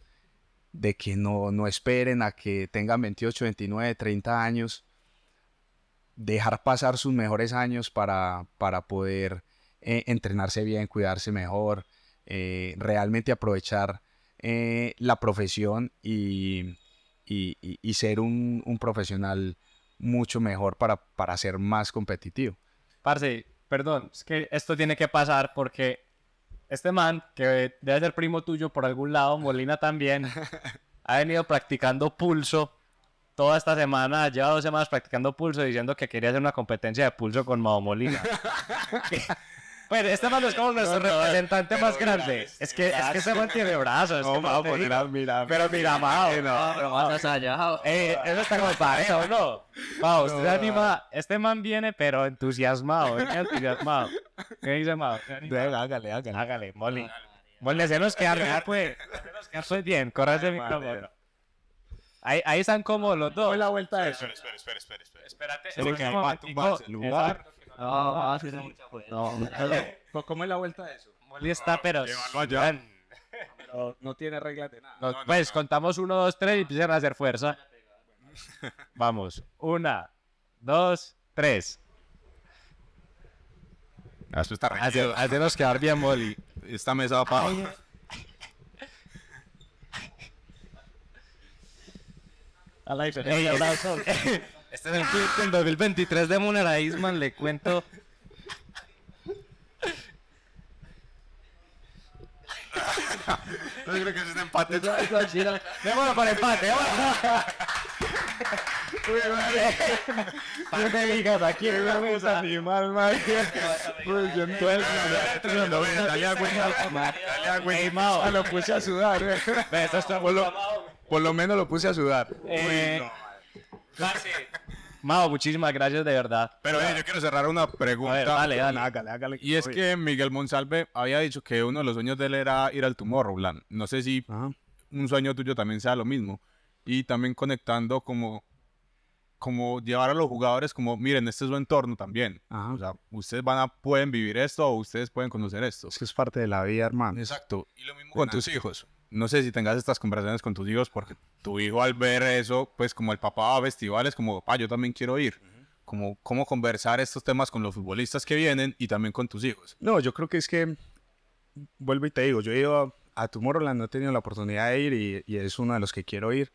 de que no, no esperen a que tengan 28, 29, 30 años, dejar pasar sus mejores años para, para poder eh, entrenarse bien, cuidarse mejor, eh, realmente aprovechar eh, la profesión y, y, ser un, profesional mucho mejor para, para ser más competitivo. Parce, perdón, es que esto tiene que pasar porque este man, que debe ser primo tuyo por algún lado, Molina también, ha venido practicando pulso toda esta semana, lleva dos semanas practicando pulso diciendo que quería hacer una competencia de pulso con Mao Molina. Bueno, este man es como nuestro representante más grande. es, que, es que se man tiene brazos. Es no, este vamos, mira, mira. Pero mira, Mao. no, pero vas allá. Eso está como ¿o ¿no? Mao, usted anima. Este man viene, pero entusiasmado. entusiasmado. ¿Qué dice Mao? Hágale, hágale. Hágale, Molly. Molly, queda. quedar, pues. Soy bien. Corre ese micrófono. Ahí, ahí están como los dos. Voy la vuelta a eso. Espera, espera, espera. Espera, espérate. Espérate. Lugar. No, ah, ah, sí, no, no. ¿Cómo es la vuelta de eso? Lista, está, ah, pero. no tiene reglas de nada. pues contamos uno, dos, tres y empiezan a hacer fuerza. Vamos, una, dos, tres. Esto está reñido. Hacemos quedar bien, Molly. Está mesa para abajo. La diferencia it. Hey, este es el clip 2023 de Munera Isman, le cuento. no creo que es empate. Eso, es Démoslo para empate, ¿eh? Uy, madre. Yo te digas, pues aquí me vamos a animar, madre. Pues yo entonces, el dale agua, dale Ya Ey, Mao. Lo puse a sudar, güey. Eh. Por lo menos lo puse a sudar. Eh, Sí. Mao, muchísimas gracias de verdad. Pero yo quiero cerrar una pregunta. dale, dale. Y es que Miguel Monsalve había dicho que uno de los sueños de él era ir al Tomorrowland. No sé si un sueño tuyo también sea lo mismo. Y también conectando como como llevar a los jugadores como, miren, este es su entorno también. O sea, ustedes van a, pueden vivir esto o ustedes pueden conocer esto. Es que es parte de la vida, hermano. Exacto. Y lo mismo con tus hijos no sé si tengas estas conversaciones con tus hijos, porque tu hijo al ver eso, pues como el papá va a festivales, como papá, yo también quiero ir. Como cómo conversar estos temas con los futbolistas que vienen y también con tus hijos. No, yo creo que es que, vuelvo y te digo, yo he ido a, Tomorrowland, no he tenido la oportunidad de ir y, es uno de los que quiero ir.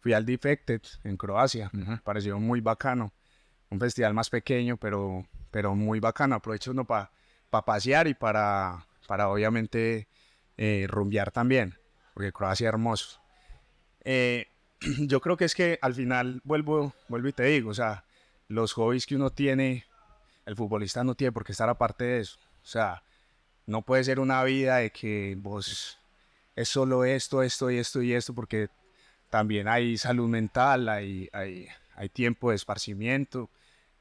Fui al Defected en Croacia, pareció muy bacano. Un festival más pequeño, pero, pero muy bacano. Aprovecho uno para pasear y para, para obviamente eh, rumbear también porque Croacia es hermoso. Eh, yo creo que es que al final vuelvo, vuelvo y te digo, o sea, los hobbies que uno tiene, el futbolista no tiene por qué estar aparte de eso. O sea, no puede ser una vida de que vos es solo esto, esto y esto y esto, porque también hay salud mental, hay, hay, hay tiempo de esparcimiento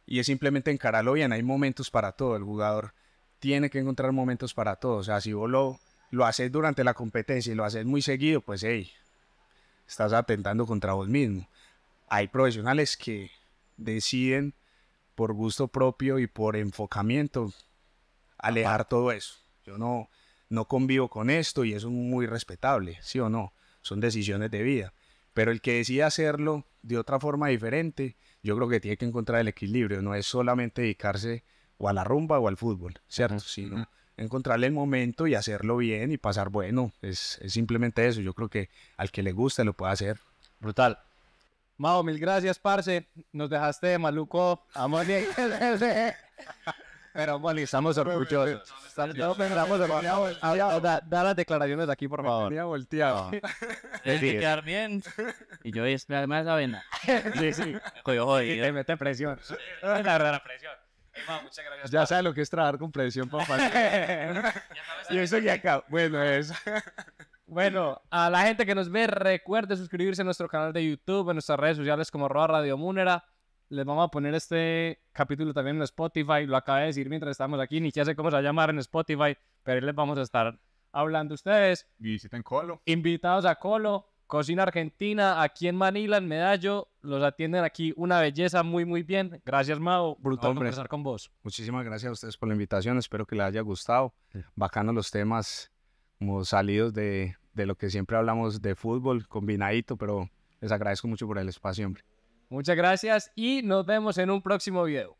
y es simplemente encararlo bien. Hay momentos para todo. El jugador tiene que encontrar momentos para todo. O sea, si voló lo haces durante la competencia y lo haces muy seguido, pues hey, estás atentando contra vos mismo. Hay profesionales que deciden por gusto propio y por enfocamiento alejar todo eso. Yo no, no convivo con esto y eso es muy respetable, sí o no, son decisiones de vida. Pero el que decide hacerlo de otra forma diferente, yo creo que tiene que encontrar el equilibrio, no es solamente dedicarse o a la rumba o al fútbol, ¿cierto? Sino encontrarle el momento y hacerlo bien y pasar bueno. Es, es simplemente eso. Yo creo que al que le gusta lo puede hacer. Brutal. Mao, mil gracias, parce. Nos dejaste maluco. Amor, Pero bueno estamos orgullosos. Da las declaraciones aquí, por favor. Me volteado. Ah. Tienes que bien. Y yo, es esa avena. Sí, sí. Coyo, Te mete presión. La verdad, la presión gracias. Ya sabe lo que es trabajar con presión, papá. y eso ya Bueno, eso. Bueno, a la gente que nos ve, recuerde suscribirse a nuestro canal de YouTube, en nuestras redes sociales como Roa Radio Múnera. Les vamos a poner este capítulo también en Spotify. Lo acabé de decir mientras estamos aquí, ni ya sé cómo se va a llamar en Spotify, pero ahí les vamos a estar hablando ustedes. Visiten Colo. Invitados a Colo. Cocina Argentina, aquí en Manila, en Medallo, los atienden aquí una belleza, muy, muy bien. Gracias, Mao, brutal Hombre, conversar con vos. Muchísimas gracias a ustedes por la invitación, espero que les haya gustado. Bacano los temas como salidos de, de lo que siempre hablamos de fútbol, combinadito, pero les agradezco mucho por el espacio, hombre. Muchas gracias y nos vemos en un próximo video.